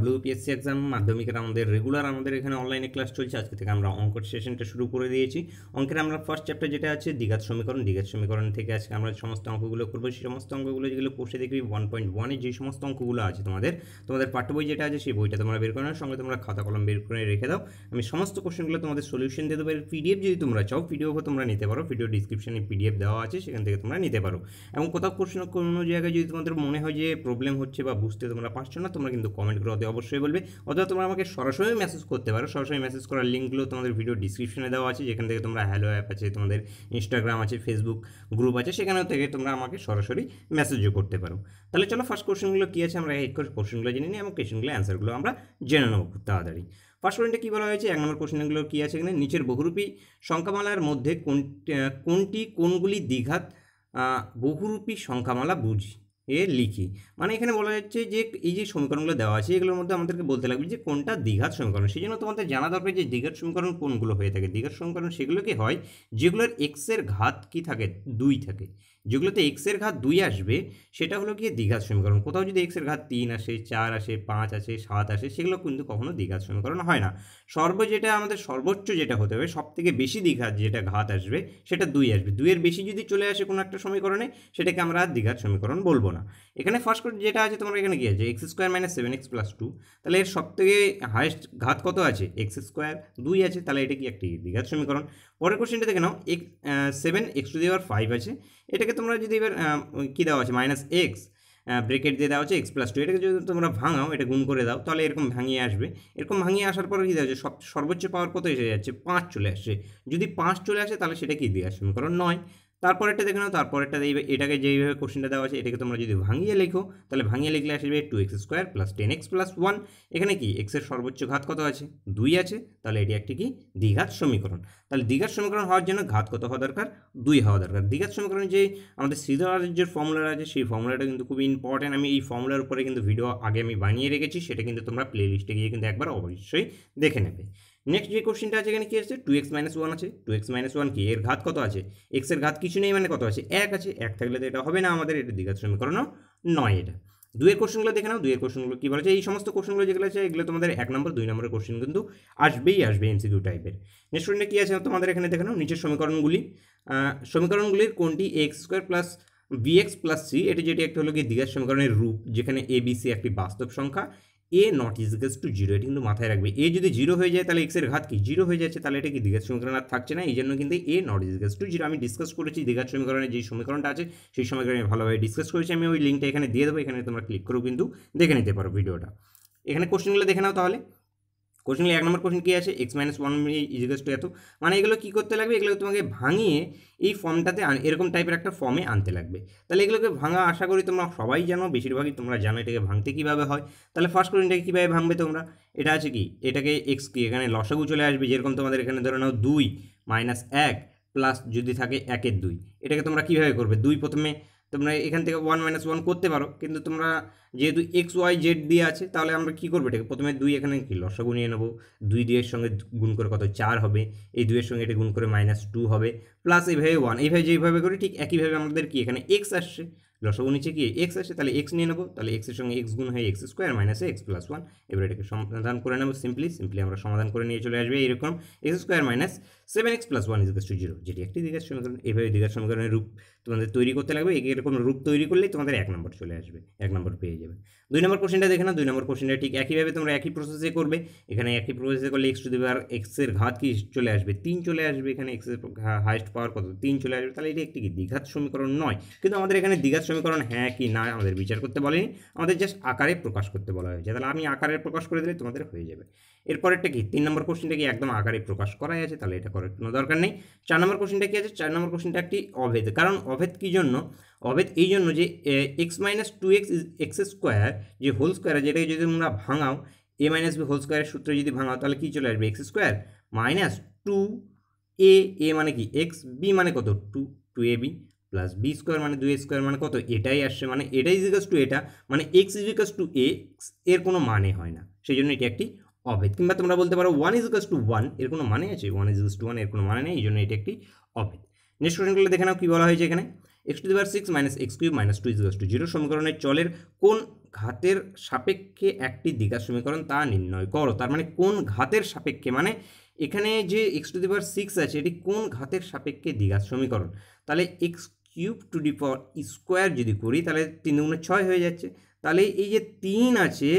WPSC exam মাধ্যমিকের আমাদের regular আমাদের এখানে অনলাইনে ক্লাস চলছে আজকে থেকে আমরা অঙ্কের সেশনটা শুরু করে দিয়েছি অঙ্কের আমরা ফার্স্ট চ্যাপ্টার যেটা আছে দীঘাত সমীকরণ দীঘাত সমীকরণ থেকে আজকে আমরা সমস্ত অঙ্কগুলো করবো সেই সমস্ত অঙ্কগুলো যেগুলো পোস্টে দেখবি ওয়ান পয়েন্ট ওয়ানে যে সমস্ত অঙ্কগুলো আছে তোমাদের তোমাদের পাঠ্য বই যেটা আছে সেই বইটা তোমরা বের করে নাও সঙ্গে তোমরা খাতা কলম বের করে রেখে দাও আমি সমস্ত কোশ্চেনগুলো তোমাদের সলিউশন দিয়ে দেবো পিডিএফ যদি তোমরা চাও পিডিএফও তোমরা নিতে পারো ভিডিও ডিসক্রিপশনে পিডিএফ দেওয়া আছে সেখান থেকে তোমরা নিতে পারো এবং কোথাও কোশ্চেন কোনো জায়গায় যদি তোমাদের মনে হয় যে প্রবলেম হচ্ছে বা বুঝতে তোমরা পারছো না তোমরা কিন্তু কমেন্ট করে অবশ্যই বলবে অথবা তোমরা আমাকে সরাসরি মেসেজ করতে পারো সরাসরি মেসেজ করার লিঙ্কগুলো তোমাদের ভিডিও ডিসক্রিপশনে দেওয়া আছে যেখান থেকে তোমরা হ্যালো অ্যাপ আছে তোমাদের ইনস্টাগ্রাম আছে ফেসবুক গ্রুপ আছে সেখানেও থেকে তোমরা আমাকে সরাসরি মেসেজও করতে পারো তাহলে চলো ফার্স্ট কোশ্চেনগুলো কী আছে আমরা এই কোশ্চেনগুলো জেনে নিই এবং কোশ্চেনগুলো অ্যান্সারগুলো আমরা জেনে নেবো খুব তাড়াতাড়ি ফার্স্ট পয়েন্টে কী বলা হয়েছে এক নম্বর কোশ্চেনগুলো কী আছে এখানে নিচের বহুরূপী সংখ্যামালার মধ্যে কোন কোনটি কোনগুলি দীঘাত বহুরূপী সংখ্যামালা বুঝি এ লিখি মানে এখানে বলা যাচ্ছে যে এই যে সমীকরণগুলো দেওয়া আছে এগুলোর মধ্যে আমাদেরকে বলতে লাগবে যে কোনটা দীঘার সমীকরণ সেই জন্য তোমাদের জানা দরকার যে দীঘার সমীকরণ কোনগুলো হয়ে থাকে দীঘার সমীকরণ সেগুলো কি হয় যেগুলোর এক্সের ঘাত কি থাকে দুই থাকে যেগুলোতে এক্সের ঘাত দুই আসবে সেটা হলো গিয়ে দীঘাত সমীকরণ কোথাও যদি এক্সের ঘাত তিন আসে চার আসে পাঁচ আসে সাত আসে সেগুলো কিন্তু কখনো দীঘাত সমীকরণ হয় না সর্ব যেটা আমাদের সর্বোচ্চ যেটা হতে হবে সব থেকে বেশি দীঘাত যেটা ঘাত আসবে সেটা দুই আসবে দুইয়ের বেশি যদি চলে আসে কোনো একটা সমীকরণে সেটাকে আমরা আর দীঘাত সমীকরণ বলবো না এখানে ফার্স্ট যেটা আছে তোমার এখানে কি আছে x square minus seven x plus two তাহলে এর সব থেকে হায়েস্ট ঘাত কত আছে এক্স স্কোয়ার দুই আছে তাহলে এটা কি একটি দীঘাত সমীকরণ পরের কোশ্চেনটা দেখে নাও x seven x to the power five আছে এটাকে তোমরা যদি এবার কী দেওয়া আছে মাইনাস এক্স ব্রেকেট দিয়ে দেওয়া হচ্ছে এক্স প্লাস টু এটাকে যদি তোমরা ভাঙাও এটা গুণ করে দাও তাহলে এরকম ভাঙিয়ে আসবে এরকম ভাঙিয়ে আসার পরে কী দেওয়া হচ্ছে সর্বোচ্চ পাওয়ার কত এসে যাচ্ছে পাঁচ চলে আসছে যদি পাঁচ চলে আসে তাহলে সেটা কী দিয়ে আসবে কারণ নয় তারপরেরটা দেখে নাও তারপরেরটা এটাকে যেইভাবে কোশ্চেনটা দেওয়া আছে এটাকে তোমরা যদি ভাঙিয়ে লেখো তাহলে ভাঙিয়ে লিখলে আসবে two x square plus ten x plus one এখানে কি এক্সের সর্বোচ্চ ঘাত কত আছে দুই আছে তাহলে এটি একটি কি দ্বিঘাত সমীকরণ তাহলে দ্বিঘাত সমীকরণ হওয়ার জন্য ঘাত কত হওয়া দরকার দুই হওয়া দরকার দ্বিঘাত সমীকরণ যে আমাদের সিধারাজের যে ফর্মুলার আছে সেই ফর্মুলাটা কিন্তু খুব ইম্পর্ট্যান্ট আমি এই ফর্মুলার উপরে কিন্তু ভিডিও আগে আমি বানিয়ে রেখেছি সেটা কিন্তু তোমরা প্লে লিস্টে গিয়ে কিন্তু একবার অবশ্যই দেখে নেবে নেক্সট যে কোশ্চেনটা আছে এখানে কি আছে টু এক্স মাইনাস ওয়ান আছে টু এক্স মাইনাস ওয়ান কি এর ঘাত কত আছে এক্সের ঘাত কিছু নেই মানে কত আছে এক আছে এক থাকলে তো এটা হবে না আমাদের এটা দীঘাত সমীকরণ নয় এটা দুয়ের কোশ্চেনগুলো দেখে নাও দুয়ের কোশ্চেনগুলো কী বলেছে এই সমস্ত কোশ্চেনগুলো যেগুলো আছে এগুলো তোমাদের এক নম্বর দুই নম্বরের কোশ্চেন কিন্তু আসবেই আসবে এমসিকিউ টাইপের নেক্সট কোশ্চেনটা কী আছে তোমাদের এখানে দেখে নাও নিচের সমীকরণগুলি সমীকরণগুলির কোনটি x square plus b x plus c এটি যেটি একটা হলো কি দীঘার সমীকরণের রূপ যেখানে এবিসি একটি বাস্তব সংখ্যা a not is equals to zero এটা কিন্তু মাথায় রাখবে এ যদি জিরো হয়ে যায় তাহলে এক্সের ঘাত কি জিরো হয়ে যাচ্ছে তাহলে এটা কি দীঘার সমীকরণ আর থাকছে না এই জন্য কিন্তু a not is equals to zero আমি ডিসকাস করেছি দীঘার সমীকরণে যে সমীকরণটা আছে সেই সমীকরণে ভালোভাবে ডিসকাস করেছি আমি ওই লিঙ্কটা এখানে দিয়ে দেবো এখানে তোমরা ক্লিক করো কিন্তু দেখে নিতে পারো ভিডিওটা এখানে কোশ্চেনগুলো দেখে নাও তাহলে কোশ্চেন এক নম্বর কোশ্চেন কি আছে এক্স মাইনাস ওয়ান ইজিকাস টু এত মানে এগুলো কী করতে লাগবে এগুলো তোমাকে ভাঙিয়ে এই ফর্মটাতে এরকম টাইপের একটা ফর্মে আনতে লাগবে তাহলে এগুলোকে ভাঙা আশা করি তোমরা সবাই জানো বেশিরভাগই তোমরা জানো এটাকে ভাঙতে কীভাবে হয় তাহলে ফার্স্ট কোশ্চেনটাকে কীভাবে ভাঙবে তোমরা এটা আছে কি এটাকে এক্স কি এখানে লসাগু চলে আসবে যেরকম তোমাদের এখানে ধরে নাও দুই মাইনাস এক প্লাস যদি থাকে একের দুই এটাকে তোমরা কীভাবে করবে দুই প্রথমে তোমরা এখান থেকে ওয়ান মাইনাস ওয়ান করতে পারো কিন্তু তোমরা যেহেতু এক্স ওয়াই জেড দিয়ে আছে তাহলে আমরা কী করবো এটাকে প্রথমে দুই এখানে কি লসা নিয়ে নেবো দুই দুইয়ের সঙ্গে গুণ করে কত চার হবে এই দুইয়ের সঙ্গে এটা গুণ করে মাইনাস টু হবে প্লাস এইভাবে ওয়ান এইভাবে যেইভাবে করি ঠিক একইভাবে আমাদের কি এখানে এক্স আসছে লসা নিচে কি এক্স আসছে তাহলে এক্স নিয়ে নেবো তাহলে এক্সের সঙ্গে এক্স গুণ হয় x square minus x plus one এবার এটাকে সমাধান করে নেবো সিম্পলি সিম্পলি আমরা সমাধান করে নিয়ে চলে আসবে এরকম x square minus seven x plus one is zero যেটি একটি দিঘার সমীকরণ এইভাবে দীঘার সমীকরণের রূপ তোমাদের তৈরি করতে লাগবে এরকম রূপ তৈরি করলেই তোমাদের এক নম্বর চলে আসবে এক নম্বর পেয়ে যাবে দুই নম্বর কোশ্চেনটা দেখে না দুই নম্বর কোশ্চেনটা ঠিক একইভাবে তোমরা একই প্রসেসে করবে এখানে একই প্রসেসে করলে এক্স টু দেবে এক্সের ঘাত কি চলে আসবে তিন চলে আসবে এখানে এক্সের হাইস্ট পাওয়ার কত তিন চলে আসবে তাহলে এটি একটি কি দ্বিঘাত সমীকরণ নয় কিন্তু আমাদের এখানে দ্বিঘাত সমীকরণ হ্যাঁ কি না আমাদের বিচার করতে বলেনি আমাদের জাস্ট আকারে প্রকাশ করতে বলা হয়েছে তাহলে আমি আকারে প্রকাশ করে দিলে তোমাদের হয়ে যাবে এরপরেরটা কি তিন নম্বর কোশ্চেনটা কি একদম আকারে প্রকাশ করাই আছে তাহলে এটা করার কোনো দরকার নেই চার নম্বর কোশ্চেনটা কি আছে চার নম্বর কোশ্চেনটা একটি অভেদ কারণ অভেদ কী জন্য অভেদ এই জন্য যে x minus two x x square যে হোল স্কোয়ার যেটাকে যদি আমরা ভাঙাও এ মাইনাস বি হোল স্কোয়ারের সূত্রে যদি ভাঙাও তাহলে কী চলে আসবে x square minus two a a মানে কি এক্স বি মানে কত two two a b plus b square মানে দুই স্কোয়ার মানে কত এটাই আসছে মানে এটাই ইজিকাস টু এটা মানে এক্স ইজিকাস টু এক্স এর কোনো মানে হয় না সেই জন্য এটি একটি অভেদ কিংবা তোমরা বলতে পারো one is equals to one এর কোনো মানে আছে one is equals to one এর কোনো মানে নেই এই জন্য এটি একটি অভেদ নেক্সট কোয়েশনগুলো দেখে নাও কী বলা হয়েছে এখানে x to the power six minus x cube minus two is to zero সমীকরণের চলের কোন ঘাতের সাপেক্ষে একটি দ্বিঘাত সমীকরণ তা নির্ণয় করো তার মানে কোন ঘাতের সাপেক্ষে মানে এখানে যে এক্স টু দিবার সিক্স আছে এটি কোন ঘাতের সাপেক্ষে দ্বিঘাত সমীকরণ তাহলে x cube to the power square যদি করি তাহলে তিন গুণে ছয় হয়ে যাচ্ছে তাহলে এই যে তিন আছে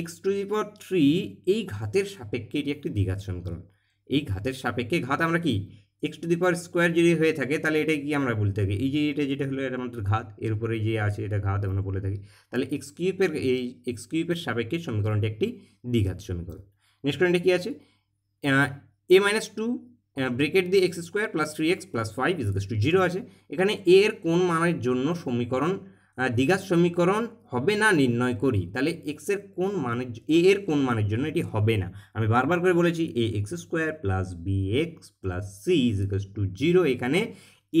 x to the power three এই ঘাতের সাপেক্ষে এটি একটি দ্বিঘাত সমীকরণ এই ঘাতের সাপেক্ষে ঘাত আমরা কি x to the power square যদি হয়ে থাকে তাহলে এটা কি আমরা বলতে থাকি এই যে এটা যেটা হলো এটা আমাদের ঘাত এর উপরে যে আছে এটা ঘাত আমরা বলে থাকি তাহলে এক্স কিউপের এই এক্স কিউপের সাপেক্ষে সমীকরণটি একটি দ্বিঘাত সমীকরণ নেক্সট কোয়েন্টে কী আছে এ মাইনাস টু ব্রেকেট দিয়ে x square plus three x plus five is to zero আছে এখানে এর কোন মানের জন্য সমীকরণ দীঘার সমীকরণ হবে না নির্ণয় করি তাহলে এক্সের কোন মানের এ এর কোন মানের জন্য এটি হবে না আমি বারবার করে বলেছি a x square plus b x plus c is to zero এখানে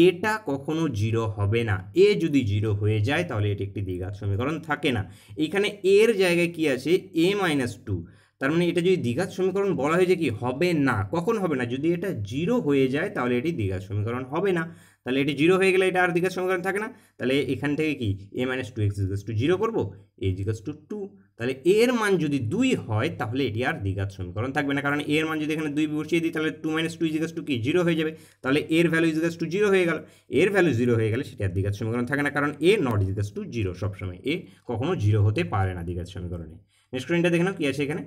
এটা কখনো জিরো হবে না এ যদি জিরো হয়ে যায় তাহলে এটি একটি দীঘার সমীকরণ থাকে না এখানে এর জায়গায় কি আছে এ মাইনাস টু তার মানে এটা যদি দীঘার সমীকরণ বলা হয়েছে কি হবে না কখন হবে না যদি এটা জিরো হয়ে যায় তাহলে এটি দীঘার সমীকরণ হবে না তাহলে এটি জিরো হয়ে গেলে এটা আর দীঘার সমীকরণ থাকে না তাহলে এখান থেকে কি এ মাইনাস টু এক্স ইজিকাস টু জিরো করবো এ জিগাস টু টু তাহলে এর মান যদি দুই হয় তাহলে এটি আর দ্বিঘাত সমীকরণ থাকবে না কারণ এর মান যদি এখানে দুই বসিয়ে দিই তাহলে টু মাইনাস টু ইজিকাস টু কি জিরো হয়ে যাবে তাহলে এর ভ্যালু ইজিকাস টু জিরো হয়ে গেল এর ভ্যালু জিরো হয়ে গেলে সেটি আর দ্বিঘাত সমীকরণ থাকে না কারণ এ নট ইজিকাস টু জিরো সবসময় এ কখনো জিরো হতে পারে না দ্বিঘাত সমীকরণে নেক্সট কোয়েনটা দেখে নাও কী আছে এখানে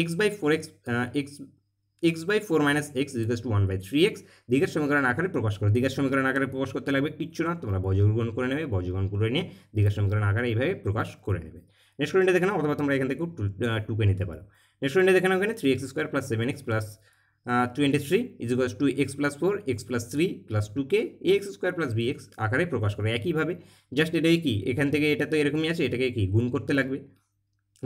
x by four x x x by four minus x ইজিকাস to one by three x দিঘের সমীকরণ আকারে প্রকাশ করো দীঘার সমীকরণ আকারে প্রকাশ করতে লাগবে কিচ্ছু না তোমরা বজ্রগ্রহণ করে নেবে বজ্রগ্রহণ করে নিয়ে দীঘার সমীকরণ আকারে এইভাবে প্রকাশ করে নেবে নেক্সট দেখে নাও অথবা তোমরা এখান থেকে টুকে নিতে পারো নেক্সট দেখে নাও এখানে three x square plus seven x plus twenty three ইজিকাস to x plus four x plus three plus two কে x square plus b x আকারে প্রকাশ করে একইভাবে জাস্ট এটাই কি এখান থেকে এটা তো এরকমই আছে এটাকে কি গুণ করতে লাগবে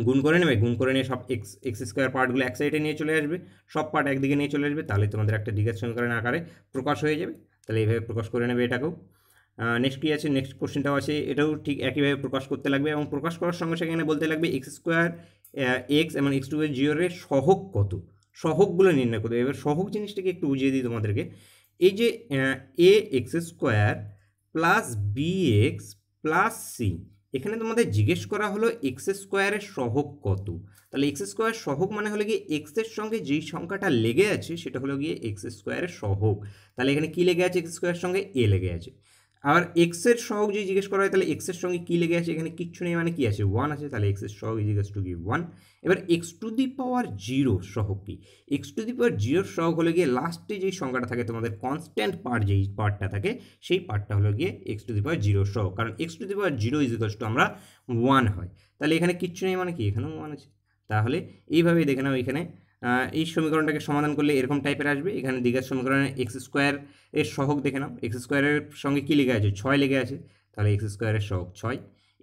গুণ করে নেবে গুণ করে নিয়ে সব এক্স এক্স স্কোয়ার পার্টগুলো এক সাইডে নিয়ে চলে আসবে সব পার্ট একদিকে নিয়ে চলে আসবে তাহলে তোমাদের একটা ডিগ্রেস সমীকরণের আকারে প্রকাশ হয়ে যাবে তাহলে এইভাবে প্রকাশ করে নেবে এটাকেও নেক্সট কী আছে নেক্সট কোশ্চেনটাও আছে এটাও ঠিক একইভাবে প্রকাশ করতে লাগবে এবং প্রকাশ করার সঙ্গে সেখানে বলতে লাগবে এক্স স্কোয়ার এক্স এবং এক্স টু জিওরে সহক কত সহকগুলো নির্ণয় করতে এবার সহক জিনিসটাকে একটু বুঝিয়ে দিই তোমাদেরকে এই যে a x square plus b x plus c এখানে তোমাদের জিজ্ঞেস করা হলো এক্স স্কোয়ারের সহক কত তাহলে এক্স স্কোয়ার সহক মানে হলো গিয়ে এক্সের সঙ্গে যেই সংখ্যাটা লেগে আছে সেটা হলো গিয়ে এক্স স্কোয়ারের সহক তাহলে এখানে কী লেগে আছে এক্স স্কোয়ারের সঙ্গে এ লেগে আছে আবার এক্সের সহগ যদি জিজ্ঞেস করা হয় তাহলে এক্সের সঙ্গে কী লেগে আছে এখানে কিচ্ছু নেই মানে কী আছে ওয়ান আছে তাহলে এক্সের সহগ ইজিকাস টু কি ওয়ান এবার x to the power zero সহগ কি এক্স টু দি পাওয়ার জিরোর সহগ হলে গিয়ে লাস্টে যেই সংখ্যাটা থাকে তোমাদের কনস্ট্যান্ট পার্ট যেই পার্টটা থাকে সেই পার্টটা হলো গিয়ে এক্স টু দি পাওয়ার জিরোর সহগ কারণ x to the power zero ইজিকাস টু আমরা ওয়ান হয় তাহলে এখানে কিচ্ছু নেই মানে কি এখানেও ওয়ান আছে তাহলে এইভাবেই দেখে নাও এখানে এই সমীকরণটাকে সমাধান করলে এরকম টাইপের আসবে এখানে দীঘার সমীকরণে এক্স স্কোয়ার এর সহক দেখে নাও এক্স স্কোয়ারের সঙ্গে কী লেগে আছে ছয় লেগে আছে তাহলে এক্স স্কোয়ারের সহক ছয়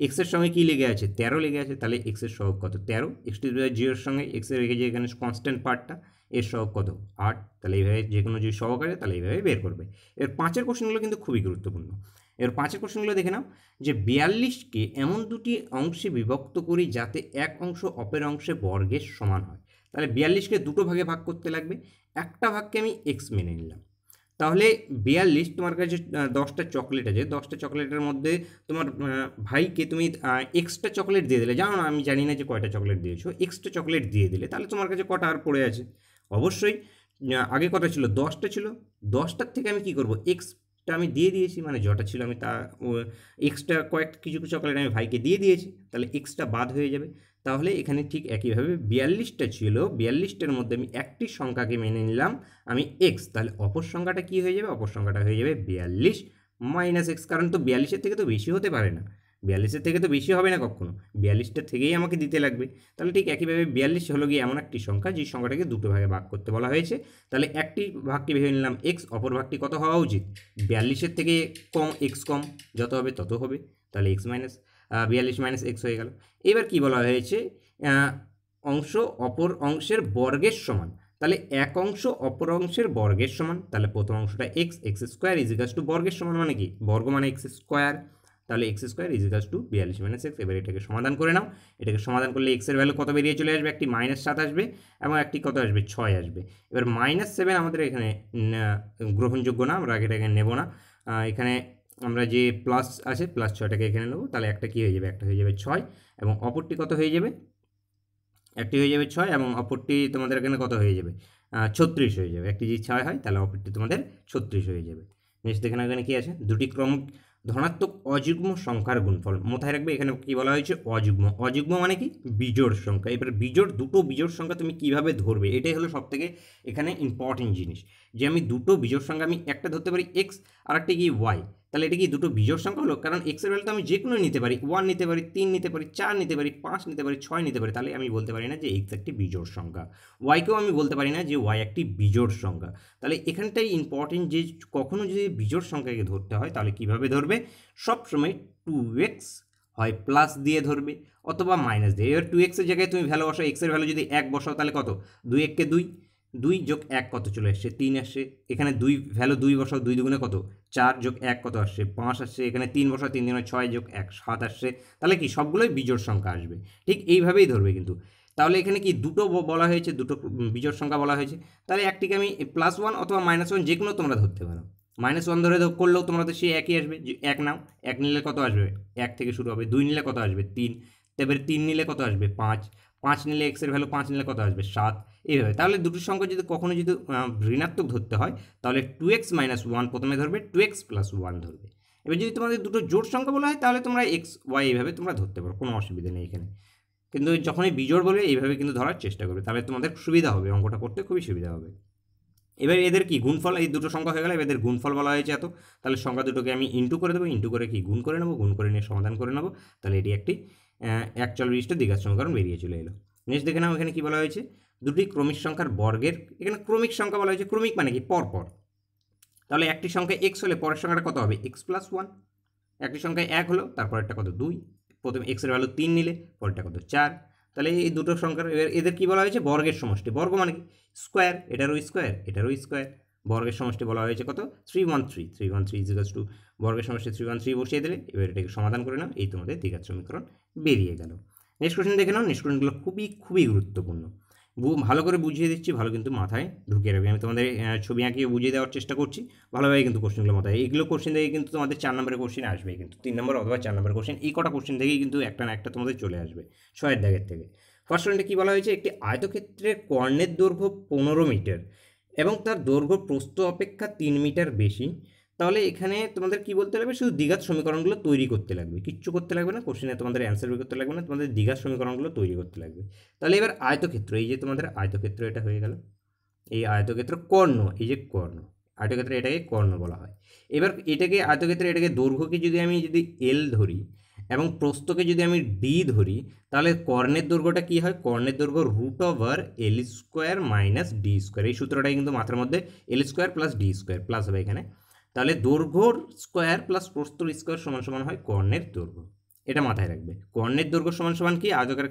এক্সের সঙ্গে কী লেগে আছে তেরো লেগে আছে তাহলে এক্সের সহক কত তেরো এক্স টু পাওয়ার জিরোর সঙ্গে এক্সের রেখে যে এখানে কনস্ট্যান্ট পার্টটা এর সহক কত আট তাহলে এইভাবে যে কোনো যদি সহক আছে তাহলে এইভাবে বের করবে এর পাঁচের কোশ্চেনগুলো কিন্তু খুবই গুরুত্বপূর্ণ এর পাঁচের কোশ্চেনগুলো দেখে নাও যে বিয়াল্লিশকে এমন দুটি অংশে বিভক্ত করি যাতে এক অংশ অপের অংশে বর্গের সমান হয় তাহলে বিয়াল্লিশকে দুটো ভাগে ভাগ করতে লাগবে একটা ভাগকে আমি এক্স মেনে নিলাম তাহলে বিয়াল্লিশ তোমার কাছে দশটা চকলেট আছে দশটা চকলেটের মধ্যে তোমার ভাইকে তুমি এক্সট্রা চকলেট দিয়ে দিলে জানো না আমি জানি না যে কয়টা চকলেট দিয়েছো এক্সট্রা চকলেট দিয়ে দিলে তাহলে তোমার কাছে কটা আর পড়ে আছে অবশ্যই আগে কটা ছিল দশটা ছিল দশটার থেকে আমি কি করব এক্সটা আমি দিয়ে দিয়েছি মানে যটা ছিল আমি তা এক্সট্রা কয়েক কিছু চকলেট আমি ভাইকে দিয়ে দিয়েছি তাহলে এক্সটা বাদ হয়ে যাবে তাহলে এখানে ঠিক একইভাবে বিয়াল্লিশটা ছিল বিয়াল্লিশটার মধ্যে আমি একটি সংখ্যাকে মেনে নিলাম আমি এক্স তাহলে অপর সংখ্যাটা কী হয়ে যাবে অপর সংখ্যাটা হয়ে যাবে বিয়াল্লিশ মাইনাস এক্স কারণ তো বিয়াল্লিশের থেকে তো বেশি হতে পারে না বিয়াল্লিশের থেকে তো বেশি হবে না কখনো বিয়াল্লিশটা থেকেই আমাকে দিতে লাগবে তাহলে ঠিক একইভাবে বিয়াল্লিশ হলো গিয়ে এমন একটি সংখ্যা যে সংখ্যাটাকে দুটো ভাগে ভাগ করতে বলা হয়েছে তাহলে একটি ভাগটি ভেবে নিলাম এক্স অপর ভাগটি কত হওয়া উচিত বিয়াল্লিশের থেকে কম এক্স কম যত হবে তত হবে তাহলে এক্স মাইনাস বিয়াল্লিশ মাইনাস এক্স হয়ে গেল এবার কি বলা হয়েছে অংশ অপর অংশের বর্গের সমান তাহলে এক অংশ অপর অংশের বর্গের সমান তাহলে প্রথম অংশটা এক্স এক্স স্কোয়ার ইজিকাস টু বর্গের সমান মানে কি বর্গ মানে এক্স স্কোয়ার তাহলে এক্স স্কোয়ার ইজিকাস টু বিয়াল্লিশ মাইনাস এক্স এবার এটাকে সমাধান করে নাও এটাকে সমাধান করলে এক্সের ভ্যালু কত বেরিয়ে চলে আসবে একটি মাইনাস সাত আসবে এবং একটি কত আসবে ছয় আসবে এবার মাইনাস সেভেন আমাদের এখানে গ্রহণযোগ্য না আমরা এটাকে নেব না এখানে আমরা যে প্লাস আছে প্লাস ছয়টাকে এখানে নেবো তাহলে একটা কি হয়ে যাবে একটা হয়ে যাবে ছয় এবং অপরটি কত হয়ে যাবে একটি হয়ে যাবে ছয় এবং অপরটি তোমাদের এখানে কত হয়ে যাবে ছত্রিশ হয়ে যাবে একটি যদি ছয় হয় তাহলে অপরটি তোমাদের ছত্রিশ হয়ে যাবে নেক্সট এখানে এখানে কী আছে দুটি ক্রম ধনাত্মক অযুগ্ম সংখ্যার গুণফল মোথায় রাখবে এখানে কি বলা হয়েছে অযুগ্ম অযুগ্ম মানে কি বিজোড় সংখ্যা এবার বিজোড় দুটো বিজোড় সংখ্যা তুমি কিভাবে ধরবে এটাই হলো সব থেকে এখানে ইম্পর্টেন্ট জিনিস যে আমি দুটো বিজোড় সংখ্যা আমি একটা ধরতে পারি এক্স আর একটা কি ওয়াই তাহলে এটা কি দুটো বিজোর সংখ্যা হলো কারণ এক্সের ভ্যালু তো আমি যে কোনো নিতে পারি ওয়ান নিতে পারি তিন নিতে পারি চার নিতে পারি পাঁচ নিতে পারি ছয় নিতে পারি তাহলে আমি বলতে পারি না যে এক্স একটি বিজোড় সংখ্যা ওয়াইকেও আমি বলতে পারি না যে ওয়াই একটি বিজোড় সংখ্যা তাহলে এখানটাই ইম্পর্টেন্ট যে কখনো যদি বিজোড় সংখ্যাকে ধরতে হয় তাহলে কিভাবে ধরবে সবসময় টু এক্স হয় প্লাস দিয়ে ধরবে অথবা মাইনাস দিয়ে এবার টু এক্সের জায়গায় তুমি ভ্যালু বসাও এক্সের ভ্যালু যদি এক বসাও তাহলে কত দুই এককে দুই দুই যোগ এক কত চলে আসছে তিন আসছে এখানে দুই ভ্যালু দুই বসাও দুই দুগুণে কত চার যোগ এক কত আসছে পাঁচ আসছে এখানে তিন বসাও তিন দিনে ছয় যোগ এক সাত আসছে তাহলে কি সবগুলোই বিজোড় সংখ্যা আসবে ঠিক এইভাবেই ধরবে কিন্তু তাহলে এখানে কি দুটো বলা হয়েছে দুটো বিজোড় সংখ্যা বলা হয়েছে তাহলে একটিকে আমি প্লাস ওয়ান অথবা মাইনাস ওয়ান যে কোনো তোমরা ধরতে পারো মাইনাস ওয়ান ধরে করলেও তোমরা তো সে একই আসবে এক নাও এক নিলে কত আসবে এক থেকে শুরু হবে দুই নিলে কত আসবে তিন তারপরে তিন নিলে কত আসবে পাঁচ পাঁচ নিলে এক্সের ভ্যালু পাঁচ নিলে কত আসবে সাত এইভাবে তাহলে দুটো সংখ্যা যদি কখনো যদি ঋণাত্মক ধরতে হয় তাহলে টু এক্স মাইনাস ওয়ান প্রথমে ধরবে টু এক্স প্লাস ওয়ান ধরবে এবার যদি তোমাদের দুটো জোট সংখ্যা বলা হয় তাহলে তোমরা এক্স ওয়াই এইভাবে তোমরা ধরতে পারো কোনো অসুবিধা নেই এখানে কিন্তু যখনই বিজোড় বলবে এইভাবে কিন্তু ধরার চেষ্টা করবে তাহলে তোমাদের সুবিধা হবে অঙ্কটা করতে খুবই সুবিধা হবে এবার এদের কি গুণফল এই দুটো সংখ্যা হয়ে গেলে এদের গুণফল বলা হয়েছে এত তাহলে সংখ্যা দুটোকে আমি ইন্টু করে দেবো ইন্টু করে কি গুণ করে নেবো গুণ করে নিয়ে সমাধান করে নেবো তাহলে এটি একটি অ্যাকচুয়াল ব্রিজটা দীঘার সমীকরণ বেরিয়ে চলে এলো নেক্সট দেখে নাও এখানে কী বলা হয়েছে দুটি ক্রমিক সংখ্যার বর্গের এখানে ক্রমিক সংখ্যা বলা হয়েছে ক্রমিক মানে কি পরপর তাহলে একটি সংখ্যা এক্স হলে পরের সংখ্যাটা কত হবে এক্স প্লাস ওয়ান একটি সংখ্যা এক হলো তারপর একটা কত দুই প্রথমে এক্সের ভ্যালু তিন নিলে পরেরটা কত চার তাহলে এই দুটো সংখ্যার এবার এদের কী বলা হয়েছে বর্গের সমষ্টি বর্গ মানে কি স্কোয়ার এটারও স্কোয়ার এটারও স্কোয়ার বর্গের সমষ্টি বলা হয়েছে কত three one three three one three ইজিকাস টু বর্গের সমষ্টি থ্রি ওয়ান থ্রি বসিয়ে দেবে এবার এটাকে সমাধান করে নাও এই তোমাদের দীঘার সমীকরণ বেরিয়ে গেল নেক্সট কোশ্চেন দেখে নাও নেক্সট কোশ্চেনগুলো খুবই খুবই গুরুত্বপূর্ণ ভালো করে বুঝিয়ে দিচ্ছি ভালো কিন্তু মাথায় ঢুকিয়ে রাখবে আমি তোমাদের ছবি আঁকিয়ে বুঝিয়ে দেওয়ার চেষ্টা করছি ভালোভাবে কিন্তু কোশ্চেনগুলো মাথায় এইগুলো কোশ্চেন থেকে কিন্তু তোমাদের চার নম্বরের কোশ্চেন আসবে কিন্তু তিন নম্বর অথবা চার নম্বর কোশ্চেন এই কটা কোশ্চেন থেকেই কিন্তু একটা না একটা তোমাদের চলে আসবে ছয়ের দাগের থেকে ফার্স্ট কোশ্চেনটা কী বলা হয়েছে একটি আয়তক্ষেত্রে কর্ণের দৈর্ঘ্য পনেরো মিটার এবং তার দৈর্ঘ্য প্রস্থ অপেক্ষা তিন মিটার বেশি তাহলে এখানে তোমাদের কি বলতে লাগবে শুধু দীঘার সমীকরণগুলো তৈরি করতে লাগবে কিচ্ছু করতে লাগবে না কোশ্চেনে তোমাদের অ্যান্সার বের করতে লাগবে না তোমাদের দীঘার সমীকরণগুলো তৈরি করতে লাগবে তাহলে এবার আয়তক্ষেত্র এই যে তোমাদের আয়তক্ষেত্র এটা হয়ে গেল এই আয়তক্ষেত্র কর্ণ এই যে কর্ণ আয়তক্ষেত্রে এটাকে কর্ণ বলা হয় এবার এটাকে আয়তক্ষেত্রে এটাকে দৈর্ঘ্যকে যদি আমি যদি এল ধরি এবং প্রস্তকে যদি আমি ডি ধরি তাহলে কর্ণের দৈর্ঘ্যটা কী হয় কর্ণের দৈর্ঘ্য root over l square minus d square এই সূত্রটা কিন্তু মাথার মধ্যে l square plus d square plus হবে এখানে তাহলে দৈর্ঘ্যর স্কোয়ার প্লাস প্রস্তর স্কোয়ার সমান সমান হয় কর্ণের দৈর্ঘ্য এটা মাথায় রাখবে কর্ণের দৈর্ঘ্য সমান সমান কি আয়তকার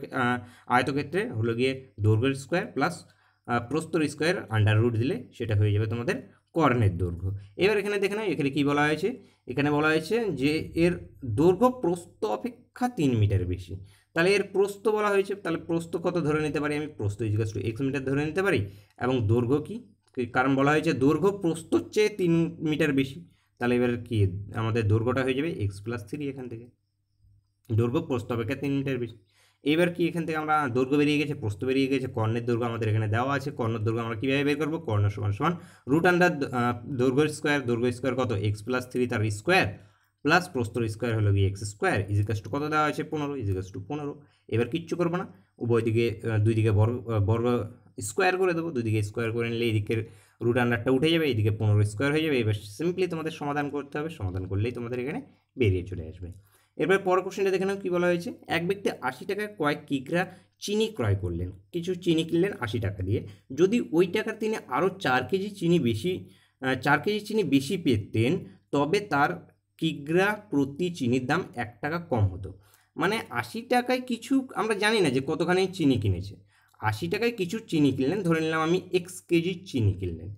আয়তক্ষেত্রে হলো গিয়ে দৈর্ঘ্যের স্কোয়ার প্লাস প্রস্তর স্কোয়ার আন্ডার রুট দিলে সেটা হয়ে যাবে তোমাদের কর্ণের দৈর্ঘ্য এবার এখানে দেখে নাও এখানে কি বলা হয়েছে এখানে বলা হয়েছে যে এর দৈর্ঘ্য প্রস্ত অপেক্ষা তিন মিটার বেশি তাহলে এর প্রস্ত বলা হয়েছে তাহলে প্রস্ত কত ধরে নিতে পারি আমি প্রস্ত ইজিকাস টু এক্স মিটার ধরে নিতে পারি এবং দৈর্ঘ্য কি কারণ বলা হয়েছে দৈর্ঘ্য প্রস্তর চেয়ে তিন মিটার বেশি তাহলে এবার কি আমাদের দৈর্ঘ্যটা হয়ে যাবে এক্স প্লাস থ্রি এখান থেকে দৈর্ঘ্য প্রস্ত অপেক্ষা তিন মিটার বেশি এবার কি এখান থেকে আমরা দৈর্ঘ্য বেরিয়ে গেছে প্রস্ত বেরিয়ে গেছে কর্ণের দৈর্ঘ্য আমাদের এখানে দেওয়া আছে কর্ণের দৈর্ঘ্য আমরা কীভাবে বের করবো কর্ণ সমান সমান রুট আন্ডার দৈর্ঘ্য স্কোয়ার দৈর্ঘ্য স্কোয়ার কত এক্স প্লাস থ্রি তার স্কোয়ার প্লাস প্রস্তর স্কোয়ার হলো গিয়ে এক্স স্কোয়ার ইজিকাস টু কত দেওয়া আছে পনেরো ইজিকাস টু পনেরো এবার কিচ্ছু করবো না উভয় দিকে দুই দিকে বর্গ বর্গ স্কোয়ার করে দেবো দুদিকে স্কোয়ার করে নিলে এদিকের রুট আন্ডারটা উঠে যাবে এদিকে পনেরো স্কোয়ার হয়ে যাবে এবার সিম্পলি তোমাদের সমাধান করতে হবে সমাধান করলেই তোমাদের এখানে বেরিয়ে চলে আসবে এরপর পর কোশ্চেনটা দেখে নাও কী বলা হয়েছে এক ব্যক্তি আশি টাকায় কয়েক কিকরা চিনি ক্রয় করলেন কিছু চিনি কিনলেন আশি টাকা দিয়ে যদি ওই টাকার তিনি আরও চার কেজি চিনি বেশি চার কেজি চিনি বেশি পেতেন তবে তার কিগ্রা প্রতি চিনির দাম এক টাকা কম হতো মানে আশি টাকায় কিছু আমরা জানি না যে কতখানি চিনি কিনেছে আশি টাকায় কিছু চিনি কিনলেন ধরে নিলাম আমি এক্স কেজি চিনি কিনলেন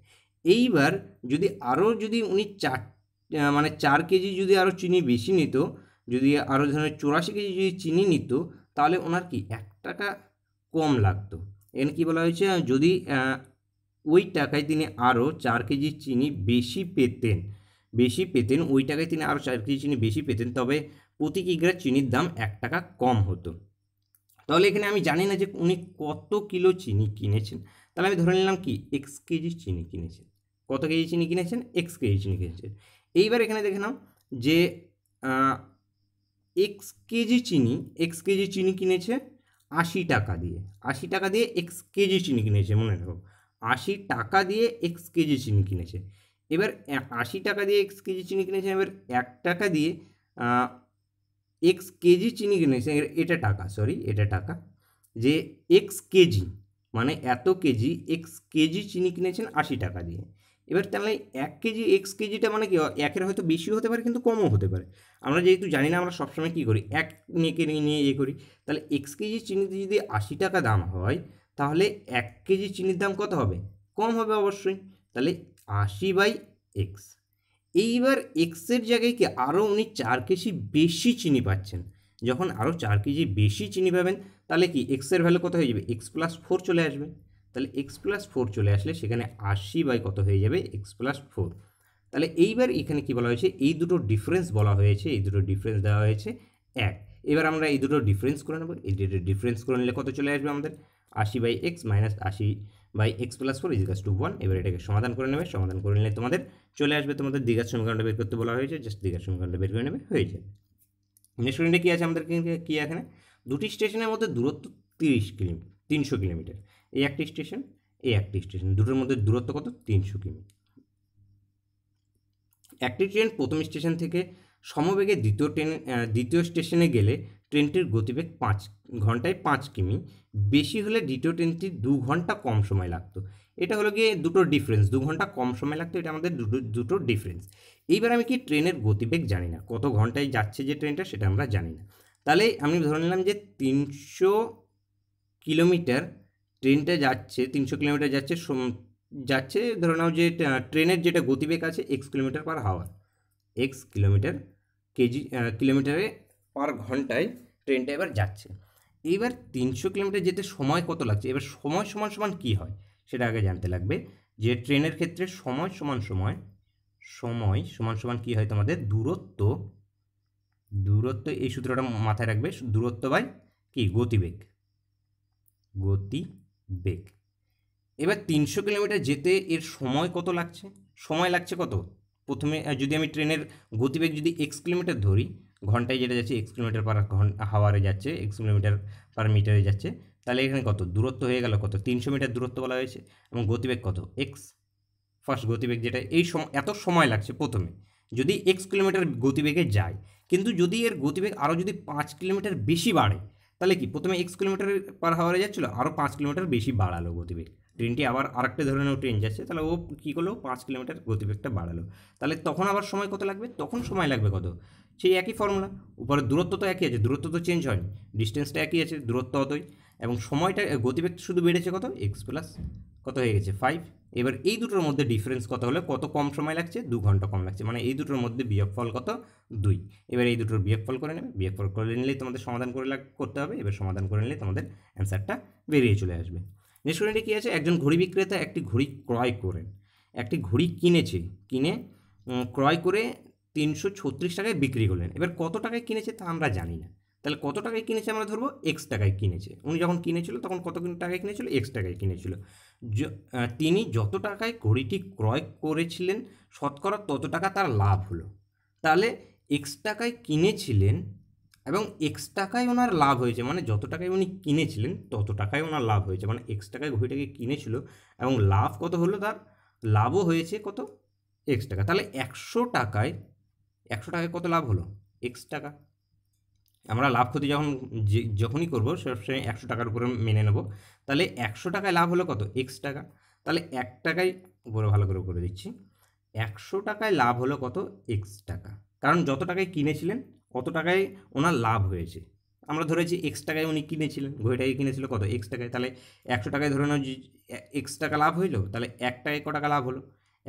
এইবার যদি আরও যদি উনি চার মানে চার কেজি যদি আরও চিনি বেশি নিত যদি আরও ধরনের চুরাশি কেজি যদি চিনি নিত তাহলে ওনার কি এক টাকা কম লাগতো এখানে কী বলা হয়েছে যদি ওই টাকায় তিনি আরও চার কেজি চিনি বেশি পেতেন বেশি পেতেন ওই টাকায় তিনি আরও চার কেজি চিনি বেশি পেতেন তবে প্রতি কিগ্রা চিনির দাম এক টাকা কম হতো তাহলে এখানে আমি জানি না যে উনি কত কিলো চিনি কিনেছেন তাহলে আমি ধরে নিলাম কি এক্স কেজি চিনি কিনেছেন কত কেজি চিনি কিনেছেন এক্স কেজি চিনি কিনেছেন এইবার এখানে দেখে নাও যে এক্স কেজি চিনি এক্স কেজি চিনি কিনেছে আশি টাকা দিয়ে আশি টাকা দিয়ে এক্স কেজি চিনি কিনেছে মনে রাখো আশি টাকা দিয়ে এক্স কেজি চিনি কিনেছে এবার আশি টাকা দিয়ে এক্স কেজি চিনি কিনেছে এবার এক টাকা দিয়ে এক্স কেজি চিনি কিনেছে এটা টাকা সরি এটা টাকা যে এক্স কেজি মানে এত কেজি এক্স কেজি চিনি কিনেছেন আশি টাকা দিয়ে এবার তাহলে এক কেজি এক্স কেজিটা মানে কি একের হয়তো বেশিও হতে পারে কিন্তু কমও হতে পারে আমরা যেহেতু জানি না আমরা সবসময় কী করি এক নিয়ে নিয়ে ইয়ে করি তাহলে এক্স কেজি চিনিতে যদি আশি টাকা দাম হয় তাহলে এক কেজি চিনির দাম কত হবে কম হবে অবশ্যই তাহলে আশি বাই এক্স এইবার এক্সের জায়গায় কি আরও উনি চার কেজি বেশি চিনি পাচ্ছেন যখন আরও চার কেজি বেশি চিনি পাবেন তাহলে কি এক্সের ভ্যালু কত হয়ে যাবে এক্স প্লাস ফোর চলে আসবে তাহলে এক্স প্লাস ফোর চলে আসলে সেখানে আশি বাই কত হয়ে যাবে এক্স প্লাস ফোর তাহলে এইবার এখানে কি বলা হয়েছে এই দুটো ডিফারেন্স বলা হয়েছে এই দুটো ডিফারেন্স দেওয়া হয়েছে এক এবার আমরা এই দুটো ডিফারেন্স করে নেব এই দুটো ডিফারেন্স করে নিলে কত চলে আসবে আমাদের আশি বাই এক্স মাইনাস আশি বাই এক্স প্লাস ফোর ইজিকাস টু ওয়ান এবার এটাকে সমাধান করে নেবে সমাধান করে নিলে তোমাদের চলে আসবে তোমাদের দীঘার সমীকরণটা বের করতে বলা হয়েছে জাস্ট দীঘার সমীকরণটা বের করে নেবে হয়ে যাবে নেক্সট পয়েন্টে কী আছে আমাদের কী এখানে দুটি স্টেশনের মধ্যে দূরত্ব তিরিশ কিলোমিটার তিনশো কিলোমিটার এই একটি স্টেশন এই একটি স্টেশন দুটোর মধ্যে দূরত্ব কত তিনশো কিমি একটি ট্রেন প্রথম স্টেশন থেকে সমবেগে দ্বিতীয় ট্রেন দ্বিতীয় স্টেশনে গেলে ট্রেনটির গতিবেগ পাঁচ ঘন্টায় পাঁচ কিমি বেশি হলে দ্বিতীয় ট্রেনটি দু ঘন্টা কম সময় লাগতো এটা হলো গিয়ে দুটো ডিফারেন্স দু ঘন্টা কম সময় লাগতো এটা আমাদের দুটো দুটো ডিফারেন্স এইবার আমি কি ট্রেনের গতিবেগ জানি না কত ঘন্টায় যাচ্ছে যে ট্রেনটা সেটা আমরা জানি না তাহলে আমি ধরে নিলাম যে তিনশো কিলোমিটার ট্রেনটা যাচ্ছে তিনশো কিলোমিটার যাচ্ছে যাচ্ছে ধরে নাও যে ট্রেনের যেটা গতিবেগ আছে এক্স কিলোমিটার পার হাওয়ার এক্স কিলোমিটার কেজি কিলোমিটারে পার ঘন্টায় ট্রেনটা এবার যাচ্ছে এবার তিনশো কিলোমিটার যেতে সময় কত লাগছে এবার সময় সমান সমান কী হয় সেটা আগে জানতে লাগবে যে ট্রেনের ক্ষেত্রে সময় সমান সময় সময় সমান সমান কী হয় তোমাদের দূরত্ব দূরত্ব এই সূত্রটা মাথায় রাখবে দূরত্ব বাই কি গতিবেগ বেগ এবার তিনশো কিলোমিটার যেতে এর সময় কত লাগছে সময় লাগছে কত প্রথমে যদি আমি ট্রেনের গতিবেগ যদি এক্স কিলোমিটার ধরি ঘন্টায় যেটা যাচ্ছে এক্স কিলোমিটার পার হাওয়ারে যাচ্ছে এক্স কিলোমিটার পার মিটারে যাচ্ছে তাহলে এখানে কত দূরত্ব হয়ে গেল কত তিনশো মিটার দূরত্ব বলা হয়েছে এবং গতিবেগ কত এক্স ফার্স্ট গতিবেগ যেটা এই সময় এত সময় লাগছে প্রথমে যদি এক্স কিলোমিটার গতিবেগে যায় কিন্তু যদি এর গতিবেগ আরও যদি পাঁচ কিলোমিটার বেশি বাড়ে তাহলে কি প্রথমে এক্স কিলোমিটার পার হাওয়ারে যাচ্ছিলো আরও পাঁচ কিলোমিটার বেশি বাড়ালো গতিবেগ ট্রেনটি আবার আরেকটা ধরনের ট্রেন যাচ্ছে তাহলে ও কী করলো পাঁচ কিলোমিটার গতিবেগটা বাড়ালো তাহলে তখন আবার সময় কত লাগবে তখন সময় লাগবে কত সেই একই ফর্মুলা উপরের দূরত্ব তো একই আছে দূরত্ব তো চেঞ্জ হয়নি ডিস্টেন্সটা একই আছে দূরত্ব অতই এবং সময়টা গতিবেগ শুধু বেড়েছে কত এক্স প্লাস কত হয়ে গেছে ফাইভ এবার এই দুটোর মধ্যে ডিফারেন্স কত হলে কত কম সময় লাগছে দু ঘন্টা কম লাগছে মানে এই দুটোর মধ্যে ফল কত দুই এবার এই দুটোর ফল করে নেবে ফল করে নিলেই তোমাদের সমাধান করে করতে হবে এবার সমাধান করে নিলে তোমাদের অ্যান্সারটা বেরিয়ে চলে আসবে নেক্সট কোয়েশ্চনটি কী আছে একজন ঘড়ি বিক্রেতা একটি ঘড়ি ক্রয় করেন একটি ঘড়ি কিনেছে কিনে ক্রয় করে তিনশো ছত্রিশ টাকায় বিক্রি করলেন এবার কত টাকায় কিনেছে তা আমরা জানি না তাহলে কত টাকায় কিনেছে আমরা ধরবো এক্স টাকায় কিনেছে উনি যখন কিনেছিল তখন কত টাকায় কিনেছিল এক্স টাকায় কিনেছিল তিনি যত টাকায় ঘড়িটি ক্রয় করেছিলেন শতকরা তত টাকা তার লাভ হলো তাহলে এক্স টাকায় কিনেছিলেন এবং এক্স টাকায় ওনার লাভ হয়েছে মানে যত টাকায় উনি কিনেছিলেন তত টাকায় ওনার লাভ হয়েছে মানে এক্স টাকায় ঘড়িটাকে কিনেছিল এবং লাভ কত হলো তার লাভও হয়েছে কত এক্স টাকা তাহলে একশো টাকায় একশো টাকায় কত লাভ হলো এক্স টাকা আমরা লাভ ক্ষতি যখন যখনই করবো সবসময় একশো টাকার উপরে মেনে নেব তাহলে একশো টাকায় লাভ হলো কত এক্স টাকা তাহলে এক টাকায় উপরে ভালো করে করে দিচ্ছি একশো টাকায় লাভ হলো কত এক্স টাকা কারণ যত টাকায় কিনেছিলেন কত টাকায় ওনার লাভ হয়েছে আমরা ধরেছি এক্স টাকায় উনি কিনেছিলেন ঘড়িটাকে কিনেছিল কত এক্স টাকায় তাহলে একশো টাকায় ধরে নাও এক্স টাকা লাভ হইলো তাহলে এক টাকায় ক টাকা লাভ হলো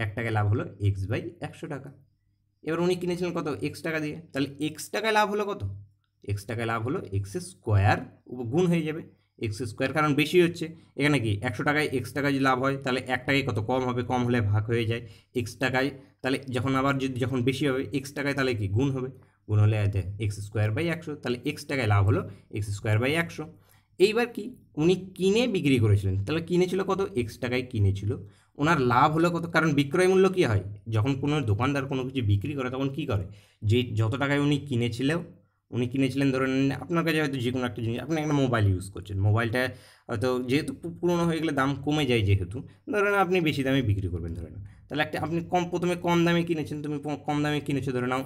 এক টাকায় লাভ হলো এক্স বাই একশো টাকা এবার উনি কিনেছিলেন কত এক্স টাকা দিয়ে তাহলে এক্স টাকায় লাভ হলো কত এক্স টাকায় লাভ হলো এক্স স্কোয়ার গুণ হয়ে যাবে এক্স স্কোয়ার কারণ বেশি হচ্ছে এখানে কি একশো টাকায় এক্স টাকা যদি লাভ হয় তাহলে এক টাকায় কত কম হবে কম হলে ভাগ হয়ে যায় এক্স টাকায় তাহলে যখন আবার যদি যখন বেশি হবে এক্স টাকায় তাহলে কি গুণ হবে গুণ হলে এক্স স্কোয়ার বাই একশো তাহলে এক্স টাকায় লাভ হলো এক্স স্কোয়ার বাই একশো এইবার কি উনি কিনে বিক্রি করেছিলেন তাহলে কিনেছিল কত এক্স টাকায় কিনেছিল ওনার লাভ হলো কত কারণ বিক্রয় মূল্য কী হয় যখন কোনো দোকানদার কোনো কিছু বিক্রি করে তখন কী করে যে যত টাকায় উনি কিনেছিল উনি কিনেছিলেন ধরেন আপনার কাছে হয়তো যে কোনো একটা জিনিস আপনি একটা মোবাইল ইউজ করছেন মোবাইলটা হয়তো যেহেতু পুরোনো হয়ে গেলে দাম কমে যায় যেহেতু ধরেন আপনি বেশি দামে বিক্রি করবেন ধরে নাও তাহলে একটা আপনি কম প্রথমে কম দামে কিনেছেন তুমি কম দামে কিনেছো ধরে নাও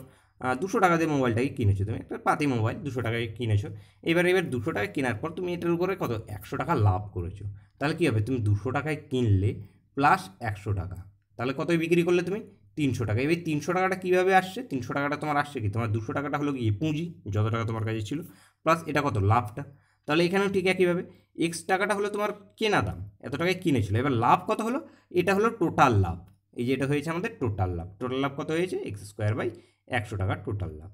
দুশো টাকা দিয়ে মোবাইলটাকে কিনেছো তুমি একটা পাতি মোবাইল দুশো টাকায় কিনেছো এবার এবার দুশো টাকা কেনার পর তুমি এটার উপরে কত একশো টাকা লাভ করেছো তাহলে কী হবে তুমি দুশো টাকায় কিনলে প্লাস একশো টাকা তাহলে কতই বিক্রি করলে তুমি তিনশো টাকা এবার তিনশো টাকাটা কীভাবে আসছে তিনশো টাকাটা তোমার আসছে কি তোমার দুশো টাকাটা হলো গিয়ে পুঁজি যত টাকা তোমার কাছে ছিল প্লাস এটা কত লাভটা তাহলে এখানেও ঠিক একইভাবে এক্স টাকাটা হলো তোমার কেনা দাম এত টাকায় কিনেছিল এবার লাভ কত হলো এটা হলো টোটাল লাভ এই যে এটা হয়েছে আমাদের টোটাল লাভ টোটাল লাভ কত হয়েছে এক্স স্কোয়ার বাই একশো টাকার টোটাল লাভ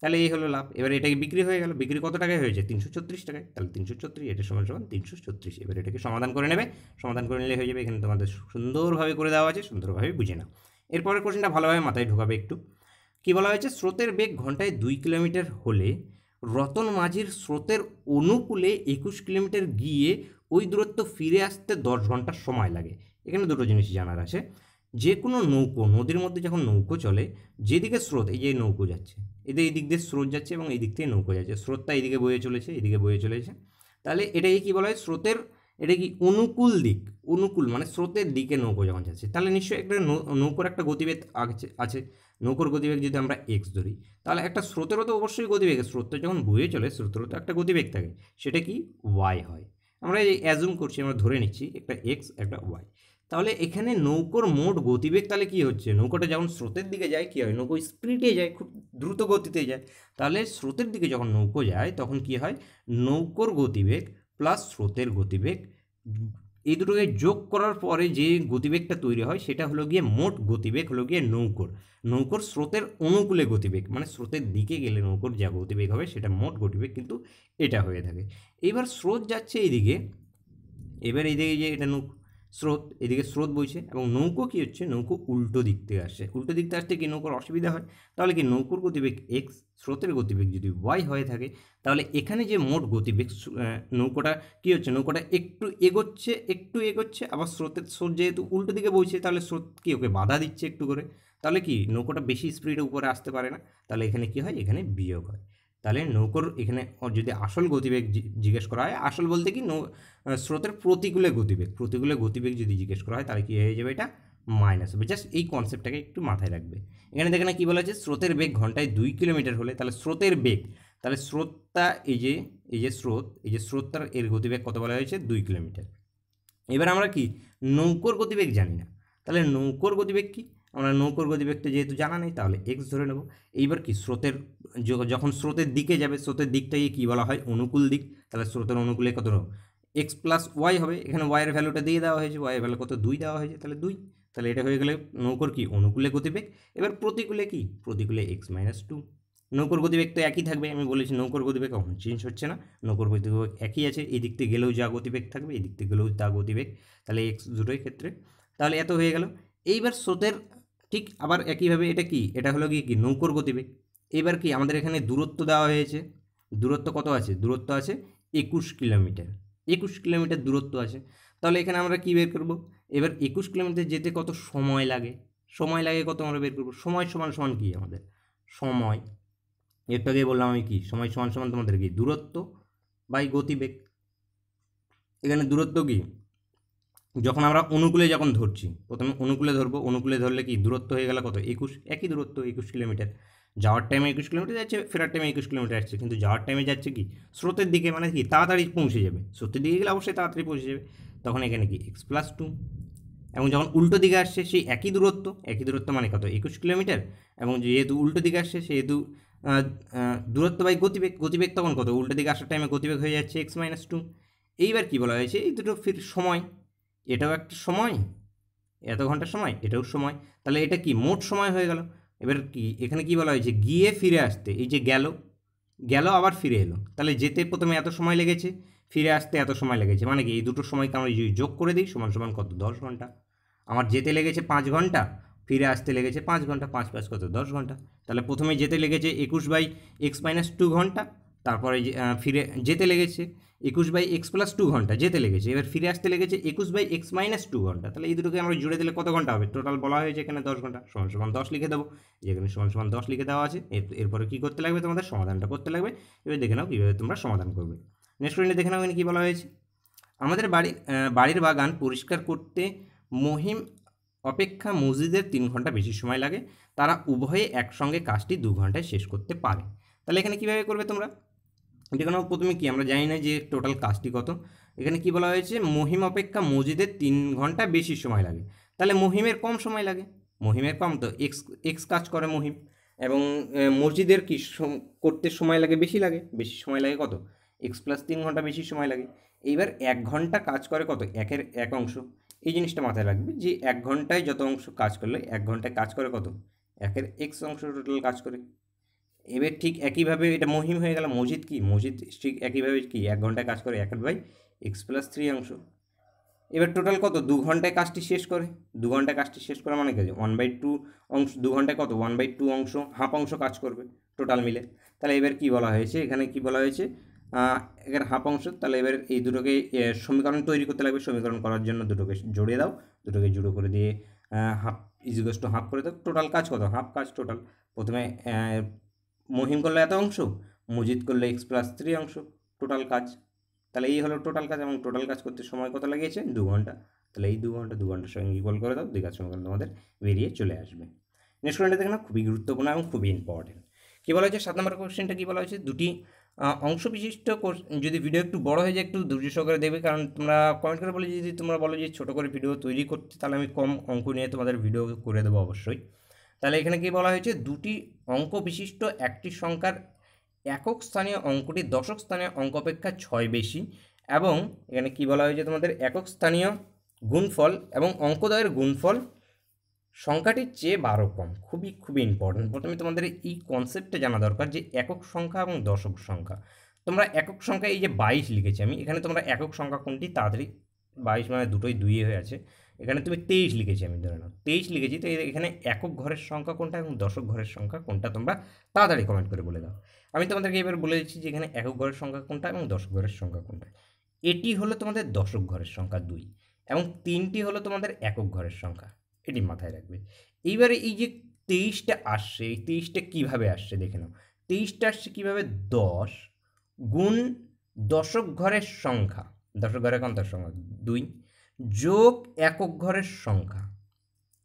তাহলে এই হলো লাভ এবার এটাকে বিক্রি হয়ে গেল বিক্রি কত টাকায় হয়েছে তিনশো ছত্রিশ টাকায় তাহলে তিনশো ছত্রিশ এটা সমান সমান তিনশো ছত্রিশ এবার এটাকে সমাধান করে নেবে সমাধান করে নিলে হয়ে যাবে এখানে তোমাদের সুন্দরভাবে করে দেওয়া আছে সুন্দরভাবে বুঝে নাও এরপরের কোশ্চেনটা ভালোভাবে মাথায় ঢোকাবে একটু কি বলা হয়েছে স্রোতের বেগ ঘন্টায় দুই কিলোমিটার হলে রতন মাঝির স্রোতের অনুকূলে একুশ কিলোমিটার গিয়ে ওই দূরত্ব ফিরে আসতে দশ ঘন্টার সময় লাগে এখানে দুটো জিনিস জানার আছে যে কোনো নৌকো নদীর মধ্যে যখন নৌকো চলে যেদিকে স্রোত এই যে নৌকো যাচ্ছে এদের এই দিক দিয়ে স্রোত যাচ্ছে এবং এই দিক থেকে নৌকো যাচ্ছে স্রোতটা এদিকে বয়ে চলেছে এদিকে বয়ে চলেছে তাহলে এটাকে কী বলা হয় স্রোতের এটা কি অনুকূল দিক অনুকূল মানে স্রোতের দিকে নৌকো যখন যাচ্ছে তাহলে নিশ্চয়ই একটা নৌকোর একটা গতিবেগ আছে আছে নৌকোর গতিবেগ যদি আমরা এক্স ধরি তাহলে একটা স্রোতেরও তো অবশ্যই গতিবেগ স্রোতটা যখন বয়ে চলে স্রোতেরও তো একটা গতিবেগ থাকে সেটা কি ওয়াই হয় আমরা এই অ্যাজুম করছি আমরা ধরে নিচ্ছি একটা এক্স একটা ওয়াই তাহলে এখানে নৌকোর মোট গতিবেগ তাহলে কী হচ্ছে নৌকোটা যখন স্রোতের দিকে যায় কী হয় নৌকো স্পিডে যায় খুব দ্রুত গতিতে যায় তাহলে স্রোতের দিকে যখন নৌকো যায় তখন কী হয় নৌকোর গতিবেগ প্লাস স্রোতের গতিবেগ এই দুটোকে যোগ করার পরে যে গতিবেগটা তৈরি হয় সেটা হলো গিয়ে মোট গতিবেগ হলো গিয়ে নৌকোর নৌকোর স্রোতের অনুকূলে গতিবেগ মানে স্রোতের দিকে গেলে নৌকোর যা গতিবেগ হবে সেটা মোট গতিবেগ কিন্তু এটা হয়ে থাকে এবার স্রোত যাচ্ছে এইদিকে এবার এইদিকে যে এটা নৌকো স্রোত এদিকে স্রোত বইছে এবং নৌকো কী হচ্ছে নৌকো উল্টো দিক থেকে আসছে উল্টো দিক থেকে আসতে কি নৌকোর অসুবিধা হয় তাহলে কি নৌকোর গতিবেগ এক্স স্রোতের গতিবেগ যদি ওয়াই হয়ে থাকে তাহলে এখানে যে মোট গতিবেগ নৌকোটা কী হচ্ছে নৌকোটা একটু এগোচ্ছে একটু এগোচ্ছে আবার স্রোতের স্রোত যেহেতু উল্টো দিকে বইছে তাহলে স্রোত কি ওকে বাধা দিচ্ছে একটু করে তাহলে কি নৌকোটা বেশি স্পিডে উপরে আসতে পারে না তাহলে এখানে কি হয় এখানে বিয়োগ হয় তাহলে নৌকোর এখানে যদি আসল গতিবেগ জিজ্ঞেস করা হয় আসল বলতে কি নৌ স্রোতের প্রতিকূলে গতিবেগ প্রতিকূলে গতিবেগ যদি জিজ্ঞেস করা হয় তাহলে কী হয়ে যাবে এটা মাইনাস হবে জাস্ট এই কনসেপ্টটাকে একটু মাথায় রাখবে এখানে দেখে না কী বলা হচ্ছে স্রোতের বেগ ঘন্টায় দুই কিলোমিটার হলে তাহলে স্রোতের বেগ তাহলে স্রোতটা এই যে এই যে স্রোত এই যে স্রোতটার এর গতিবেগ কত বলা হয়েছে দুই কিলোমিটার এবার আমরা কি নৌকোর গতিবেগ জানি না তাহলে নৌকোর গতিবেগ কী আমরা নো করবো যেহেতু জানা নেই তাহলে এক্স ধরে নেব এইবার কি স্রোতের যখন স্রোতের দিকে যাবে স্রোতের দিকটাকে কী বলা হয় অনুকূল দিক তাহলে স্রোতের অনুকূলে কত এক্স প্লাস ওয়াই হবে এখানে ওয়াইয়ের ভ্যালুটা দিয়ে দেওয়া হয়েছে ওয়াইয়ের ভ্যালু কত দুই দেওয়া হয়েছে তাহলে দুই তাহলে এটা হয়ে গেলে নৌকোর কি অনুকূলে গতিবেগ এবার প্রতিকূলে কি প্রতিকূলে এক্স মাইনাস টু নৌকর গতিবেগ তো একই থাকবে আমি বলেছি নৌকর গতিবেগ কখন চেঞ্জ হচ্ছে না নৌকর গতিবেগ একই আছে এই দিক থেকে গেলেও যা গতিবেগ থাকবে এই দিক থেকে গেলেও তা গতিবেগ তাহলে এক্স দুটোই ক্ষেত্রে তাহলে এত হয়ে গেল এইবার স্রোতের ঠিক আবার একইভাবে এটা কি এটা হলো গিয়ে কি নৌকোর গতিবেগ এবার কি আমাদের এখানে দূরত্ব দেওয়া হয়েছে দূরত্ব কত আছে দূরত্ব আছে একুশ কিলোমিটার একুশ কিলোমিটার দূরত্ব আছে তাহলে এখানে আমরা কি বের করব এবার একুশ কিলোমিটার যেতে কত সময় লাগে সময় লাগে কত আমরা বের করবো সময় সমান সমান কী আমাদের সময় এর আগে বললাম আমি কি সময় সমান সমান তোমাদের কি দূরত্ব বাই গতিবেগ এখানে দূরত্ব কী যখন আমরা অনুকূলে যখন ধরছি প্রথমে অনুকূলে ধরবো অনুকূলে ধরলে কি দূরত্ব হয়ে গেল কত একুশ একই দূরত্ব একুশ কিলোমিটার যাওয়ার টাইমে একুশ কিলোমিটার যাচ্ছে ফেরার টাইমে একুশ কিলোমিটার আসছে কিন্তু যাওয়ার টাইমে যাচ্ছে কি স্রোতের দিকে মানে কি তাড়াতাড়ি পৌঁছে যাবে স্রোতের দিকে গেলে অবশ্যই তাড়াতাড়ি পৌঁছে যাবে তখন এখানে কি এক্স প্লাস টু এবং যখন উল্টো দিকে আসছে সেই একই দূরত্ব একই দূরত্ব মানে কত একুশ কিলোমিটার এবং যেহেতু উল্টো দিকে আসছে সেহেতু দূরত্ব বাই গতিবেগ গতিবেগ তখন কত উল্টো দিকে আসার টাইমে গতিবেগ হয়ে যাচ্ছে এক্স মাইনাস টু এইবার কী বলা হয়েছে এই দুটো ফির সময় এটাও একটা সময় এত ঘন্টা সময় এটাও সময় তাহলে এটা কি মোট সময় হয়ে গেল এবার কি এখানে কি বলা হয়েছে গিয়ে ফিরে আসতে এই যে গেল গেল আবার ফিরে এলো তাহলে যেতে প্রথমে এত সময় লেগেছে ফিরে আসতে এত সময় লেগেছে মানে কি এই দুটো সময়কে আমরা যদি যোগ করে দিই সমান সমান কত দশ ঘন্টা আমার যেতে লেগেছে পাঁচ ঘন্টা ফিরে আসতে লেগেছে পাঁচ ঘন্টা পাঁচ পাঁচ কত দশ ঘন্টা তাহলে প্রথমে যেতে লেগেছে একুশ বাই এক্স মাইনাস টু ঘন্টা তারপরে ফিরে যেতে লেগেছে একুশ বাই এক্স প্লাস টু ঘন্টা যেতে লেগেছে এবার ফিরে আসতে লেগেছে একুশ বাই এক্স মাইনাস টু ঘন্টা তাহলে এই দুটোকে আমরা জুড়ে দিলে কত ঘন্টা হবে টোটাল বলা হয়েছে এখানে দশ ঘন্টা সমান সমান দশ লিখে দেবো যেখানে সমান সমান দশ লিখে দেওয়া আছে এরপরে কী করতে লাগবে তোমাদের সমাধানটা করতে লাগবে এবার দেখে নাও কীভাবে তোমরা সমাধান করবে নেক্সট দেখে নাও এখানে কী বলা হয়েছে আমাদের বাড়ি বাড়ির বাগান পরিষ্কার করতে মহিম অপেক্ষা মসজিদের তিন ঘন্টা বেশি সময় লাগে তারা উভয়ে একসঙ্গে কাজটি দু ঘন্টায় শেষ করতে পারে তাহলে এখানে কীভাবে করবে তোমরা দেখুন প্রথমে কি আমরা জানি না যে টোটাল কাজটি কত এখানে কি বলা হয়েছে মহিম অপেক্ষা মজিদের তিন ঘন্টা বেশি সময় লাগে তাহলে মহিমের কম সময় লাগে মহিমের কম তো এক্স এক্স কাজ করে মহিম এবং মসজিদের কি করতে সময় লাগে বেশি লাগে বেশি সময় লাগে কত এক্স প্লাস তিন ঘন্টা বেশি সময় লাগে এইবার এক ঘন্টা কাজ করে কত একের এক অংশ এই জিনিসটা মাথায় রাখবে যে এক ঘন্টায় যত অংশ কাজ করলে এক ঘন্টায় কাজ করে কত একের এক্স অংশ টোটাল কাজ করে এবার ঠিক একইভাবে এটা মহিম হয়ে গেল মসজিদ কি মসজিদ ঠিক একইভাবে কি এক ঘন্টায় কাজ করে এক বাই এক্স প্লাস থ্রি অংশ এবার টোটাল কত দু ঘন্টায় কাজটি শেষ করে দু ঘন্টায় কাজটি শেষ করা মানে কাজে ওয়ান বাই টু অংশ দু ঘন্টায় কত ওয়ান বাই টু অংশ হাফ অংশ কাজ করবে টোটাল মিলে তাহলে এবার কি বলা হয়েছে এখানে কি বলা হয়েছে এখানে হাফ অংশ তাহলে এবার এই দুটোকে সমীকরণ তৈরি করতে লাগবে সমীকরণ করার জন্য দুটোকে জড়িয়ে দাও দুটোকে জুড়ো করে দিয়ে হাফ ইজিগোস হাফ করে দাও টোটাল কাজ কত হাফ কাজ টোটাল প্রথমে মহিম করলো এত অংশ মজিদ করলো এক্স প্লাস থ্রি অংশ টোটাল কাজ তাহলে এই হলো টোটাল কাজ এবং টোটাল কাজ করতে সময় কত লাগিয়েছে দু ঘন্টা তাহলে এই দু ঘন্টা দু ঘন্টার সঙ্গে ইকুয়াল করে দাও দুই কাজ সঙ্গে তোমাদের বেরিয়ে চলে আসবে নেক্সট কোয়েশনটা দেখে না খুবই গুরুত্বপূর্ণ এবং খুবই ইম্পর্টেন্ট কী বলা হয়েছে সাত নম্বর কোয়েশ্চেনটা কী বলা হয়েছে দুটি অংশ বিশিষ্ট যদি ভিডিও একটু বড় হয়ে যায় একটু ধৈর্য সহকারে দেবে কারণ তোমরা কমেন্ট করে বলে যদি তোমরা বলো যে ছোটো করে ভিডিও তৈরি করতে তাহলে আমি কম অঙ্ক নিয়ে তোমাদের ভিডিও করে দেবো অবশ্যই তাহলে এখানে কি বলা হয়েছে দুটি অঙ্ক বিশিষ্ট একটি সংখ্যার একক স্থানীয় অঙ্কটি দশক স্থানীয় অঙ্ক অপেক্ষা ছয় বেশি এবং এখানে কি বলা হয়েছে তোমাদের একক স্থানীয় গুণফল এবং অঙ্কদয়ের গুণফল সংখ্যাটির চেয়ে বারো কম খুবই খুবই ইম্পর্ট্যান্ট প্রথমে তোমাদের এই কনসেপ্টটা জানা দরকার যে একক সংখ্যা এবং দশক সংখ্যা তোমরা একক সংখ্যা এই যে বাইশ লিখেছি আমি এখানে তোমরা একক সংখ্যা কোনটি তাড়াতাড়ি বাইশ মানে দুটোই দুইয়ে হয়ে আছে এখানে তুমি তেইশ লিখেছি আমি ধরে নাও তেইশ লিখেছি তো এখানে একক ঘরের সংখ্যা কোনটা এবং দশক ঘরের সংখ্যা কোনটা তোমরা তাড়াতাড়ি কমেন্ট করে বলে দাও আমি তোমাদেরকে এবার বলে দিচ্ছি যে এখানে একক ঘরের সংখ্যা কোনটা এবং দশক ঘরের সংখ্যা কোনটা এটি হলো তোমাদের দশক ঘরের সংখ্যা দুই এবং তিনটি হলো তোমাদের একক ঘরের সংখ্যা এটি মাথায় রাখবে এইবারে এই যে তেইশটা আসছে এই তেইশটা কীভাবে আসছে দেখে নাও তেইশটা আসছে কীভাবে দশ গুণ দশক ঘরের সংখ্যা দশক ঘরের কোনটার সংখ্যা দুই যোগ একক ঘরের সংখ্যা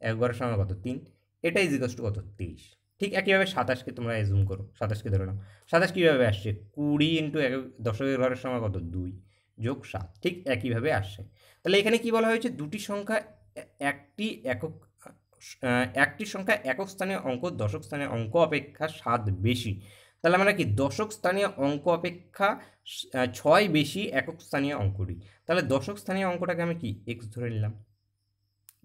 এক ঘরের সংখ্যা কত তিন এটা ইজিকাস টু কত তেইশ ঠিক একইভাবে সাতাশকে তোমরা এজুম করো সাতাশকে ধরে নাও সাতাশ কীভাবে আসছে কুড়ি ইন্টু এক দশকের ঘরের সংখ্যা কত দুই যোগ সাত ঠিক একইভাবে আসছে তাহলে এখানে কি বলা হয়েছে দুটি সংখ্যা একটি একক একটি সংখ্যা একক স্থানে অঙ্ক দশক স্থানে অঙ্ক অপেক্ষা স্বাদ বেশি তাহলে আমরা কি দশক স্থানীয় অঙ্ক অপেক্ষা ছয় বেশি একক স্থানীয় অঙ্কটি তাহলে দশক স্থানীয় অঙ্কটাকে আমি কি এক্স ধরে নিলাম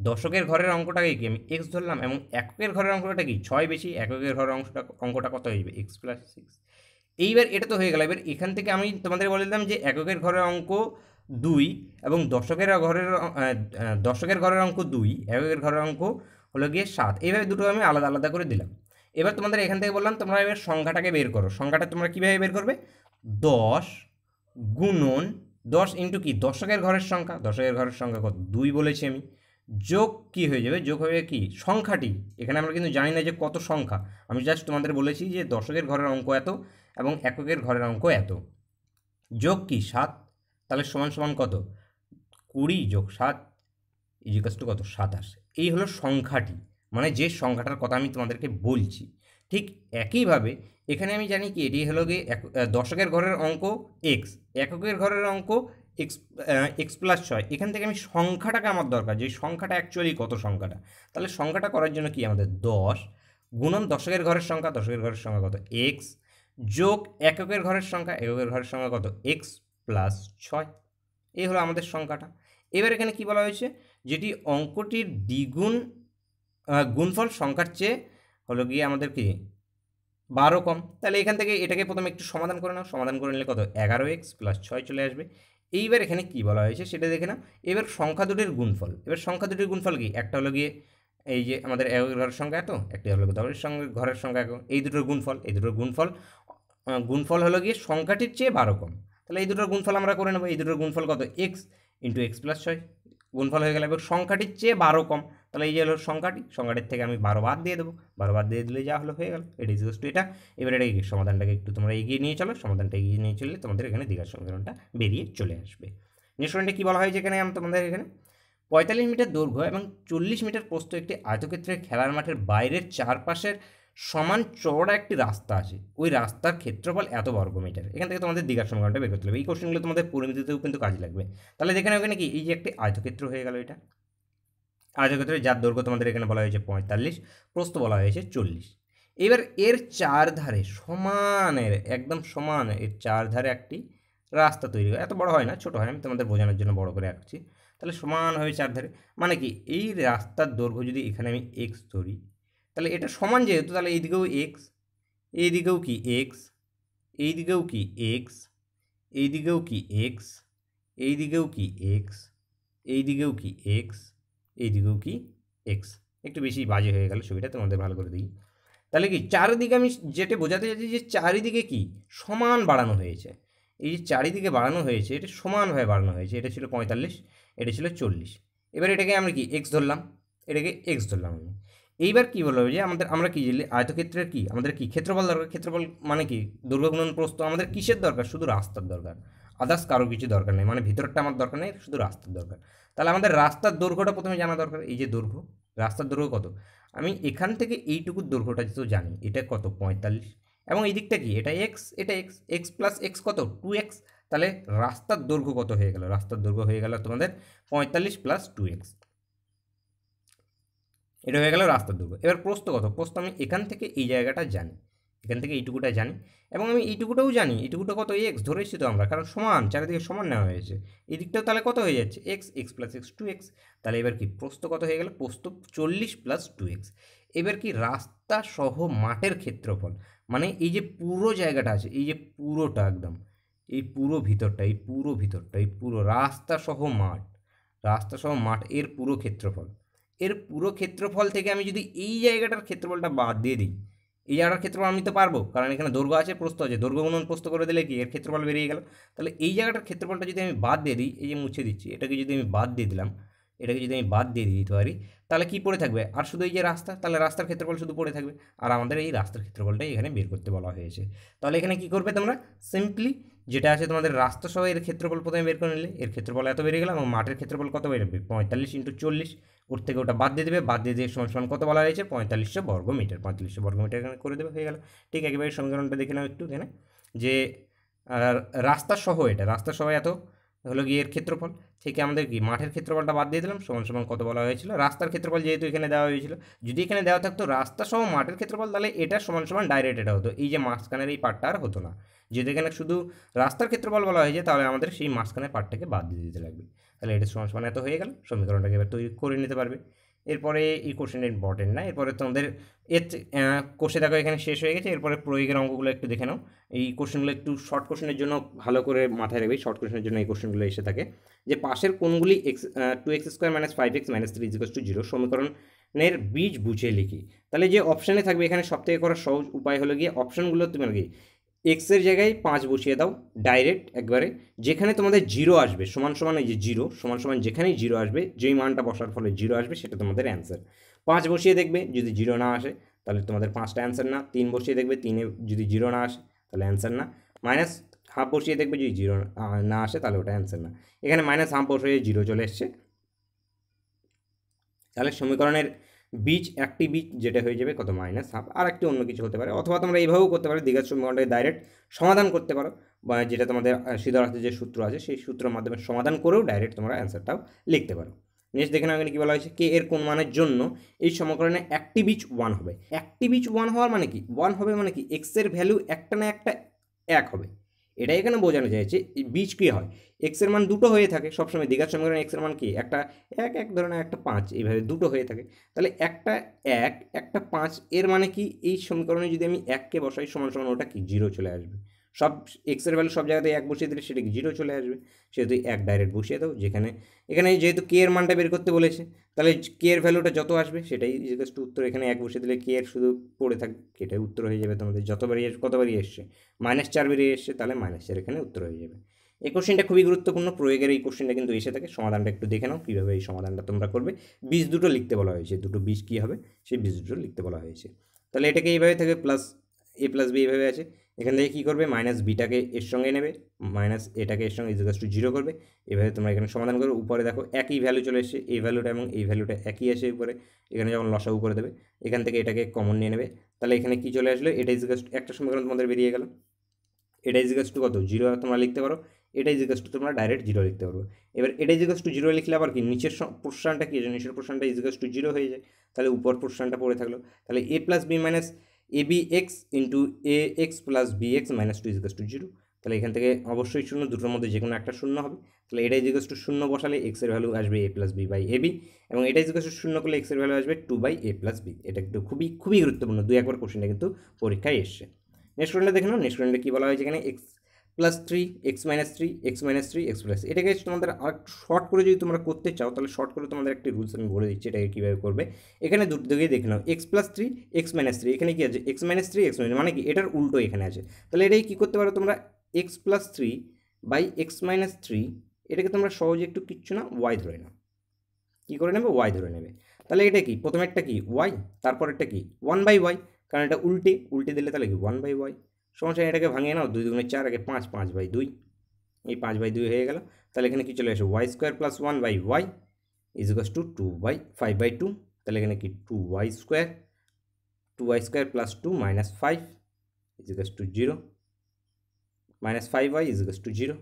দশকের ঘরের অঙ্কটাকে কি আমি এক্স ধরলাম এবং এককের ঘরের অঙ্কটা কি ছয় বেশি এককের ঘরের অংশটা অঙ্কটা কত হয়ে যাবে এক্স প্লাস সিক্স এইবার এটা তো হয়ে গেল এবার এখান থেকে আমি তোমাদের বলে দিলাম যে এককের ঘরের অঙ্ক দুই এবং দশকের ঘরের দশকের ঘরের অঙ্ক দুই এককের ঘরের অঙ্ক হলো গিয়ে সাত এইভাবে দুটো আমি আলাদা আলাদা করে দিলাম এবার তোমাদের এখান থেকে বললাম তোমরা এবার সংখ্যাটাকে বের করো সংখ্যাটা তোমরা কীভাবে বের করবে দশ গুণন দশ ইন্টু কি দশকের ঘরের সংখ্যা দশকের ঘরের সংখ্যা কত দুই বলেছি আমি যোগ কি হয়ে যাবে যোগ হবে কি সংখ্যাটি এখানে আমরা কিন্তু জানি না যে কত সংখ্যা আমি জাস্ট তোমাদের বলেছি যে দশকের ঘরের অঙ্ক এত এবং এককের ঘরের অঙ্ক এত যোগ কি সাত তাহলে সমান সমান কত কুড়ি যোগ সাত ইজিকাস্ট টু কত সাতাশ এই হলো সংখ্যাটি মানে যে সংখ্যাটার কথা আমি তোমাদেরকে বলছি ঠিক একইভাবে এখানে আমি জানি কি এটি হলো গিয়ে এক দশকের ঘরের অঙ্ক এক্স এককের ঘরের অঙ্ক এক্স এক্স প্লাস ছয় এখান থেকে আমি সংখ্যাটাকে আমার দরকার যে সংখ্যাটা অ্যাকচুয়ালি কত সংখ্যাটা তাহলে সংখ্যাটা করার জন্য কি আমাদের দশ গুণন দশকের ঘরের সংখ্যা দশকের ঘরের সংখ্যা কত এক্স যোগ এককের ঘরের সংখ্যা এককের ঘরের সংখ্যা কত এক্স প্লাস ছয় এই হলো আমাদের সংখ্যাটা এবার এখানে কি বলা হয়েছে যেটি অঙ্কটির দ্বিগুণ গুণফল সংখ্যার চেয়ে হলো গিয়ে আমাদের কি বারো কম তাহলে এখান থেকে এটাকে প্রথমে একটু সমাধান করে নাও সমাধান করে নিলে কত এগারো এক্স প্লাস ছয় চলে আসবে এইবার এখানে কি বলা হয়েছে সেটা দেখে নাও এবার সংখ্যা দুটির গুণফল এবার সংখ্যা দুটির গুণফল কি একটা হলো গিয়ে এই যে আমাদের ঘরের সংখ্যা এত একটি হলো দলের সঙ্গে ঘরের সংখ্যা এত এই দুটোর গুণফল এই দুটোর গুণফল গুণফল হলো গিয়ে সংখ্যাটির চেয়ে বারো কম তাহলে এই দুটোর গুণফল আমরা করে নেবো এই দুটোর গুণফল কত এক্স ইন্টু এক্স প্লাস ছয় গুণফল হয়ে গেল এবার সংখ্যাটির চেয়ে বারো কম তাহলে এই যে হলো সংখ্যাটি সংখ্যাটির থেকে আমি বারো বাদ দিয়ে দেবো বারো বাদ দিয়ে দিলে যা হলো হয়ে গেল এটি ইজিকস টু এটা এবার এটা সমাধানটাকে একটু তোমরা এগিয়ে নিয়ে চলো সমাধানটা এগিয়ে নিয়ে চললে তোমাদের এখানে দীঘার সমীকরণটা বেরিয়ে চলে আসবে নিঃসরণটা কী বলা হয় যেখানে আমি তোমাদের এখানে পঁয়তাল্লিশ মিটার দৈর্ঘ্য এবং চল্লিশ মিটার প্রস্ত একটি আয়তক্ষেত্রের খেলার মাঠের বাইরের চারপাশের সমান চওড়া একটি রাস্তা আছে ওই রাস্তার ক্ষেত্রফল এত বর্গ মিটার এখান থেকে তোমাদের দীঘার সমীকরণটা বের করতে হবে এই কোশ্চেনগুলো তোমাদের পরিমিতিতেও কিন্তু কাজে লাগবে তাহলে দেখে নেবে কি এই যে একটি আয়তক্ষেত্র হয়ে গেল এটা ক্ষেত্রে যার দৈর্ঘ্য তোমাদের এখানে বলা হয়েছে পঁয়তাল্লিশ প্রস্ত বলা হয়েছে চল্লিশ এবার এর চারধারে সমানের একদম সমান এর চারধারে একটি রাস্তা তৈরি হয় এত বড় হয় না ছোট হয় আমি তোমাদের বোঝানোর জন্য বড় করে আঁকছি তাহলে সমানভাবে চারধারে মানে কি এই রাস্তার দৈর্ঘ্য যদি এখানে আমি এক্স ধরি তাহলে এটা সমান যেহেতু তাহলে এইদিকেও এক্স এইদিকেও কি এক্স এইদিকেও কি এক্স এইদিকেও কি এক্স এইদিকেও কি এক্স এইদিকেও কি এক্স এইদিকেও কি এক্স একটু বেশি বাজে হয়ে গেল ছবিটা তোমাদের ভালো করে দিই তাহলে কি চারিদিকে আমি যেটা বোঝাতে চাইছি যে চারিদিকে কি সমান বাড়ানো হয়েছে এই যে চারিদিকে বাড়ানো হয়েছে এটা সমানভাবে বাড়ানো হয়েছে এটা ছিল পঁয়তাল্লিশ এটা ছিল চল্লিশ এবার এটাকে আমরা কি এক্স ধরলাম এটাকে এক্স ধরলাম আমি এইবার কি বলবো যে আমাদের আমরা কী কি আয়তক্ষেত্রের কি আমাদের কি ক্ষেত্রফল দরকার ক্ষেত্রফল মানে কি দুর্গগুণন প্রস্ত আমাদের কিসের দরকার শুধু রাস্তার দরকার আদার্স কারো কিছু দরকার নেই মানে ভিতরটা আমার দরকার নেই শুধু রাস্তার দরকার তাহলে আমাদের রাস্তার দৈর্ঘ্যটা প্রথমে জানা দরকার এই যে দৈর্ঘ্য রাস্তার দৈর্ঘ্য কত আমি এখান থেকে এইটুকুর দৈর্ঘ্যটা যেহেতু জানি এটা কত পঁয়তাল্লিশ এবং এই দিকটা কি এটা এক্স এটা এক্স এক্স প্লাস এক্স কত টু এক্স তাহলে রাস্তার দৈর্ঘ্য কত হয়ে গেল রাস্তার দৈর্ঘ্য হয়ে গেল তোমাদের পঁয়তাল্লিশ প্লাস টু এক্স এটা হয়ে গেল রাস্তার দৈর্ঘ্য এবার প্রস্ত কত প্রস্ত আমি এখান থেকে এই জায়গাটা জানি এখান থেকে এইটুকুটাই জানি এবং আমি এইটুকুটাও জানি এইটুকুটা কত এক্স ধরেছি তো আমরা কারণ সমান চারিদিকে সমান নেওয়া হয়েছে এই দিকটাও তাহলে কত হয়ে যাচ্ছে x x plus x two x তাহলে এবার কি প্রস্ত কত হয়ে গেল প্রস্ত চল্লিশ প্লাস টু এক্স এবার কি রাস্তা সহ মাঠের ক্ষেত্রফল মানে এই যে পুরো জায়গাটা আছে এই যে পুরোটা একদম এই পুরো ভিতরটা এই পুরো ভিতরটা এই পুরো রাস্তা সহ মাঠ রাস্তা সহ মাঠ এর পুরো ক্ষেত্রফল এর পুরো ক্ষেত্রফল থেকে আমি যদি এই জায়গাটার ক্ষেত্রফলটা বাদ দিয়ে দিই এই জায়গাটার ক্ষেত্রফল আমি তো পারবো কারণ এখানে দৈর্ঘ্য আছে প্রস্ত আছে দৈর্ঘ্য গুণন প্রস্থ করে দিলে কি এর ক্ষেত্রফল বেরিয়ে গেল তাহলে এই জায়গাটার ক্ষেত্রফলটা যদি আমি বাদ দিয়ে দিই এই যে মুছে দিচ্ছি এটাকে যদি আমি বাদ দিয়ে দিলাম এটাকে যদি আমি বাদ দিয়ে দিতে পারি তাহলে কী পড়ে থাকবে আর শুধু এই যে রাস্তা তাহলে রাস্তার ক্ষেত্রফল শুধু পড়ে থাকবে আর আমাদের এই রাস্তার ক্ষেত্রফলটাই এখানে বের করতে বলা হয়েছে তাহলে এখানে কী করবে তোমরা সিম্পলি যেটা আছে তোমাদের রাস্তা সহ এর ক্ষেত্রফল প্রথমে বের করে নিলে এর ক্ষেত্রফল এত বেরিয়ে গেল এবং মাঠের ক্ষেত্রফল কত বেড়ে পঁয়তাল্লিশ ইন্টু চল্লিশ ওর থেকে ওটা বাদ দিয়ে দেবে বাদ দিয়ে দিয়ে সমান সমান কত বলা হয়েছে পঁয়তাল্লিশশো বর্গ মিটার পঁয়তাল্লিশশো বর্গ মিটার এখানে করে দেবে হয়ে গেল ঠিক একেবারে সমীকরণটা দেখে নাও একটু এখানে যে রাস্তা সহ এটা রাস্তা সহ এত হলো গিয়ে এর ক্ষেত্রফল থেকে আমাদের কি মাঠের ক্ষেত্রফলটা বাদ দিয়ে দিলাম সমান সমান কত বলা হয়েছিল রাস্তার ক্ষেত্রফল যেহেতু এখানে দেওয়া হয়েছিল যদি এখানে দেওয়া থাকতো রাস্তা সহ মাঠের ক্ষেত্রফল তাহলে এটা সমান সমান ডাইরেক্ট এটা হতো এই যে মাঝখানের এই পাটটা আর হতো না যদি এখানে শুধু রাস্তার ক্ষেত্রফল বলা হয়েছে তাহলে আমাদের সেই মাঝখানের পাটটাকে বাদ দিয়ে দিতে লাগবে তাহলে এটা সমান সমান এত হয়ে গেল সমীকরণটাকে এবার তৈরি করে নিতে পারবে এরপরে এই কোশ্চেনটা ইম্পর্টেন্ট না এরপরে তোমাদের এর কোষে দেখো এখানে শেষ হয়ে গেছে এরপরে প্রয়োগের অঙ্কগুলো একটু দেখে নাও এই কোশ্চেনগুলো একটু শর্ট কোশ্চেনের জন্য ভালো করে মাথায় রাখবে শর্ট কোশ্চেনের জন্য এই কোশ্চেনগুলো এসে থাকে যে পাশের কোনগুলি x two x square minus five x minus three ইজিকস টু জিরো সমীকরণের বীজ বুঝে লিখি তাহলে যে অপশানে থাকবে এখানে সবথেকে করার সহজ উপায় হলো গিয়ে অপশানগুলো তোমার কি এক্সের জায়গায় পাঁচ বসিয়ে দাও ডাইরেক্ট একবারে যেখানে তোমাদের জিরো আসবে সমান সমান এই যে জিরো সমান সমান যেখানেই জিরো আসবে যেই মানটা বসার ফলে জিরো আসবে সেটা তোমাদের অ্যান্সার পাঁচ বসিয়ে দেখবে যদি জিরো না আসে তাহলে তোমাদের পাঁচটা অ্যান্সার না তিন বসিয়ে দেখবে তিনে যদি জিরো না আসে তাহলে অ্যান্সার না মাইনাস হাফ বসিয়ে দেখবে যদি জিরো না আসে তাহলে ওটা অ্যান্সার না এখানে মাইনাস হাফ বসিয়ে জিরো চলে এসছে তাহলে সমীকরণের বীজ একটি বীজ যেটা হয়ে যাবে কত মাইনাস হাফ আর একটি অন্য কিছু হতে পারে অথবা তোমরা এইভাবেও করতে পারো দীঘার সমীকরণটাকে ডাইরেক্ট সমাধান করতে পারো বা যেটা তোমাদের সিদ্ধার্থের যে সূত্র আছে সেই সূত্রের মাধ্যমে সমাধান করেও ডাইরেক্ট তোমরা অ্যান্সারটাও লিখতে পারো নেক্সট দেখে নাও এখানে কী বলা হয়েছে কে এর কোন মানের জন্য এই সমকরণে একটি বীজ ওয়ান হবে একটি বীজ ওয়ান হওয়ার মানে কি ওয়ান হবে মানে কি এক্সের ভ্যালু একটা না একটা এক হবে এটা এখানে বোঝানো চাইছে বীজ কী হয় এক্সের মান দুটো হয়ে থাকে সবসময় দীঘার সমীকরণ এক্সের মান কি একটা এক এক ধরনের একটা পাঁচ এইভাবে দুটো হয়ে থাকে তাহলে একটা এক একটা পাঁচ এর মানে কি এই সমীকরণে যদি আমি এককে বসাই সমান সমান ওটা কি জিরো চলে আসবে সব এক্সের ভ্যালু সব জায়গাতে এক বসিয়ে দিলে সেটা জিরো চলে আসবে সেহেতু এক ডাইরেক্ট বসিয়ে দাও যেখানে এখানে যেহেতু কে এর মানটা বের করতে বলেছে তাহলে কে এর ভ্যালুটা যত আসবে সেটাই যেহেতু উত্তর এখানে এক বসিয়ে দিলে কে এর শুধু পড়ে থাক এটাই উত্তর হয়ে যাবে তোমাদের কত কতবারই এসছে মাইনাস চার বেরিয়ে এসছে তাহলে মাইনাস চার এখানে উত্তর হয়ে যাবে এই কোশ্চেনটা খুবই গুরুত্বপূর্ণ প্রয়োগের এই কোশ্চেনটা কিন্তু এসে থাকে সমাধানটা একটু দেখে নাও কীভাবে এই সমাধানটা তোমরা করবে বীজ দুটো লিখতে বলা হয়েছে দুটো বীজ কী হবে সেই বীজ দুটো লিখতে বলা হয়েছে তাহলে এটাকে এইভাবে থাকে প্লাস এ প্লাস বি এইভাবে আছে এখান থেকে কী করবে মাইনাস বিটাকে এর সঙ্গে নেবে মাইনাস এটাকে এর সঙ্গে ইজিকাস টু জিরো করবে এভাবে তোমরা এখানে সমাধান করবে উপরে দেখো একই ভ্যালু চলে এসেছে এই ভ্যালুটা এবং এই ভ্যালুটা একই আসে উপরে এখানে যখন লসা করে দেবে এখান থেকে এটাকে কমন নিয়ে নেবে তাহলে এখানে কী চলে আসলো এটা ইজিকাস একটা সমীকরণ তোমাদের বেরিয়ে গেল এটা ইজিকাস টু কত জিরো তোমরা লিখতে পারো এটা ইজিকাস টু তোমরা ডাইরেক্ট জিরো লিখতে পারবো এবার এটা ইজিকাস টু জিরো লিখলে আবার কি নিচের পোর্শনটা কী আছে নিচের পোর্শনটা ইজিকাস টু জিরো হয়ে যায় তাহলে উপর পোর্শনটা পড়ে থাকলো তাহলে a plus b minus a b x into a x plus b x minus two ইজিকাস টু জিরো তাহলে এখান থেকে অবশ্যই শূন্য দুটোর মধ্যে যে কোনো একটা শূন্য হবে তাহলে এটা ইজিকাস টু শূন্য বসালে এক্সের ভ্যালু আসবে a plus b by a b এবং এটা ইজিকাস টু শূন্য করলে এক্সের ভ্যালু আসবে two by a plus b এটা একটু খুবই খুবই গুরুত্বপূর্ণ দুই একবার কোশ্চেনটা কিন্তু পরীক্ষায় এসছে নেক্সট কোয়েন্টটা দেখে নাও নেক্সট কোয়েন্টটা কী বলা হয়েছে এখানে x plus three x minus three x minus three x plus এটাকে তোমাদের আর শর্ট করে যদি তোমরা করতে চাও তাহলে শর্ট করে তোমাদের একটি রুলস আমি বলে দিচ্ছি এটাকে কীভাবে করবে এখানে দুটো দিকে দেখে নাও x plus three x minus three এখানে কী আছে x minus three x minus মানে কি এটার উল্টো এখানে আছে তাহলে এটাই কী করতে পারো তোমরা x plus three by x minus three এটাকে তোমরা সহজে একটু কিচ্ছু না ওয়াই ধরে নাও কী করে নেবে ওয়াই ধরে নেবে তাহলে এটা কি প্রথমে একটা কি ওয়াই তারপর একটা কি ওয়ান বাই ওয়াই কারণ এটা উল্টে উল্টে দিলে তাহলে কি ওয়ান বাই ওয়াই সমস্যা এটাকে ভাঙিয়ে নাও দুই দুগুণের চার আগে পাঁচ পাঁচ বাই দুই এই পাঁচ বাই দুই হয়ে গেল তাহলে এখানে কি চলে আসে Y square plus one by Y ইজিকাস two two by five by two তাহলে এখানে কি two Y square two Y square plus two minus five ইজিকাস to zero minus five Y ইজিকাস to zero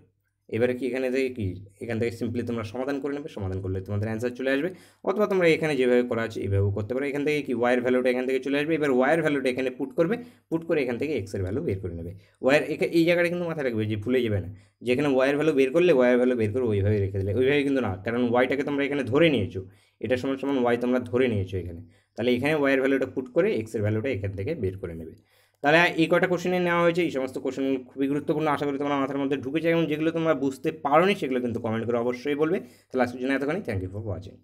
এবারে কি এখানে থেকে কি এখান থেকে সিম্পলি তোমরা সমাধান করে নেবে সমাধান করলে তোমাদের অ্যান্সার চলে আসবে অথবা তোমরা এখানে যেভাবে করা আছে এভাবেও করতে পারো এখান থেকে কি ওয়ার ভ্যালুটা এখান থেকে চলে আসবে এবার ওয়ার ভ্যালুটা এখানে পুট করবে পুট করে এখান থেকে এক্সের ভ্যালু বের করে নেবে ওয়ার এই জায়গাটা কিন্তু মাথায় রাখবে যে ভুলে যাবে না যেখানে ওয়ার ভ্যালু বের করলে ওয়ার ভ্যালু বের করে ওইভাবে রেখে দিলে ওইভাবে কিন্তু না কারণ ওয়াইটাকে তোমরা এখানে ধরে নিয়েছো এটা সমান সমান ওয়াই তোমরা ধরে নিয়েছো এখানে তাহলে এখানে ওয়ার ভ্যালুটা পুট করে এক্সের ভ্যালুটা এখান থেকে বের করে নেবে তাহলে এই কটা কোশ্চেনে নেওয়া হয়েছে এই সমস্ত কোশ্চেন খুবই গুরুত্বপূর্ণ আশা করি তোমার মাথার মধ্যে ঢুকেছে এবং যেগুলো তোমরা বুঝতে পারো সেগুলো কিন্তু কমেন্ট করে অবশ্যই বলবে তাহলে আজকের জন্য এতখানি থ্যাংক ইউ ফর ওয়াচিং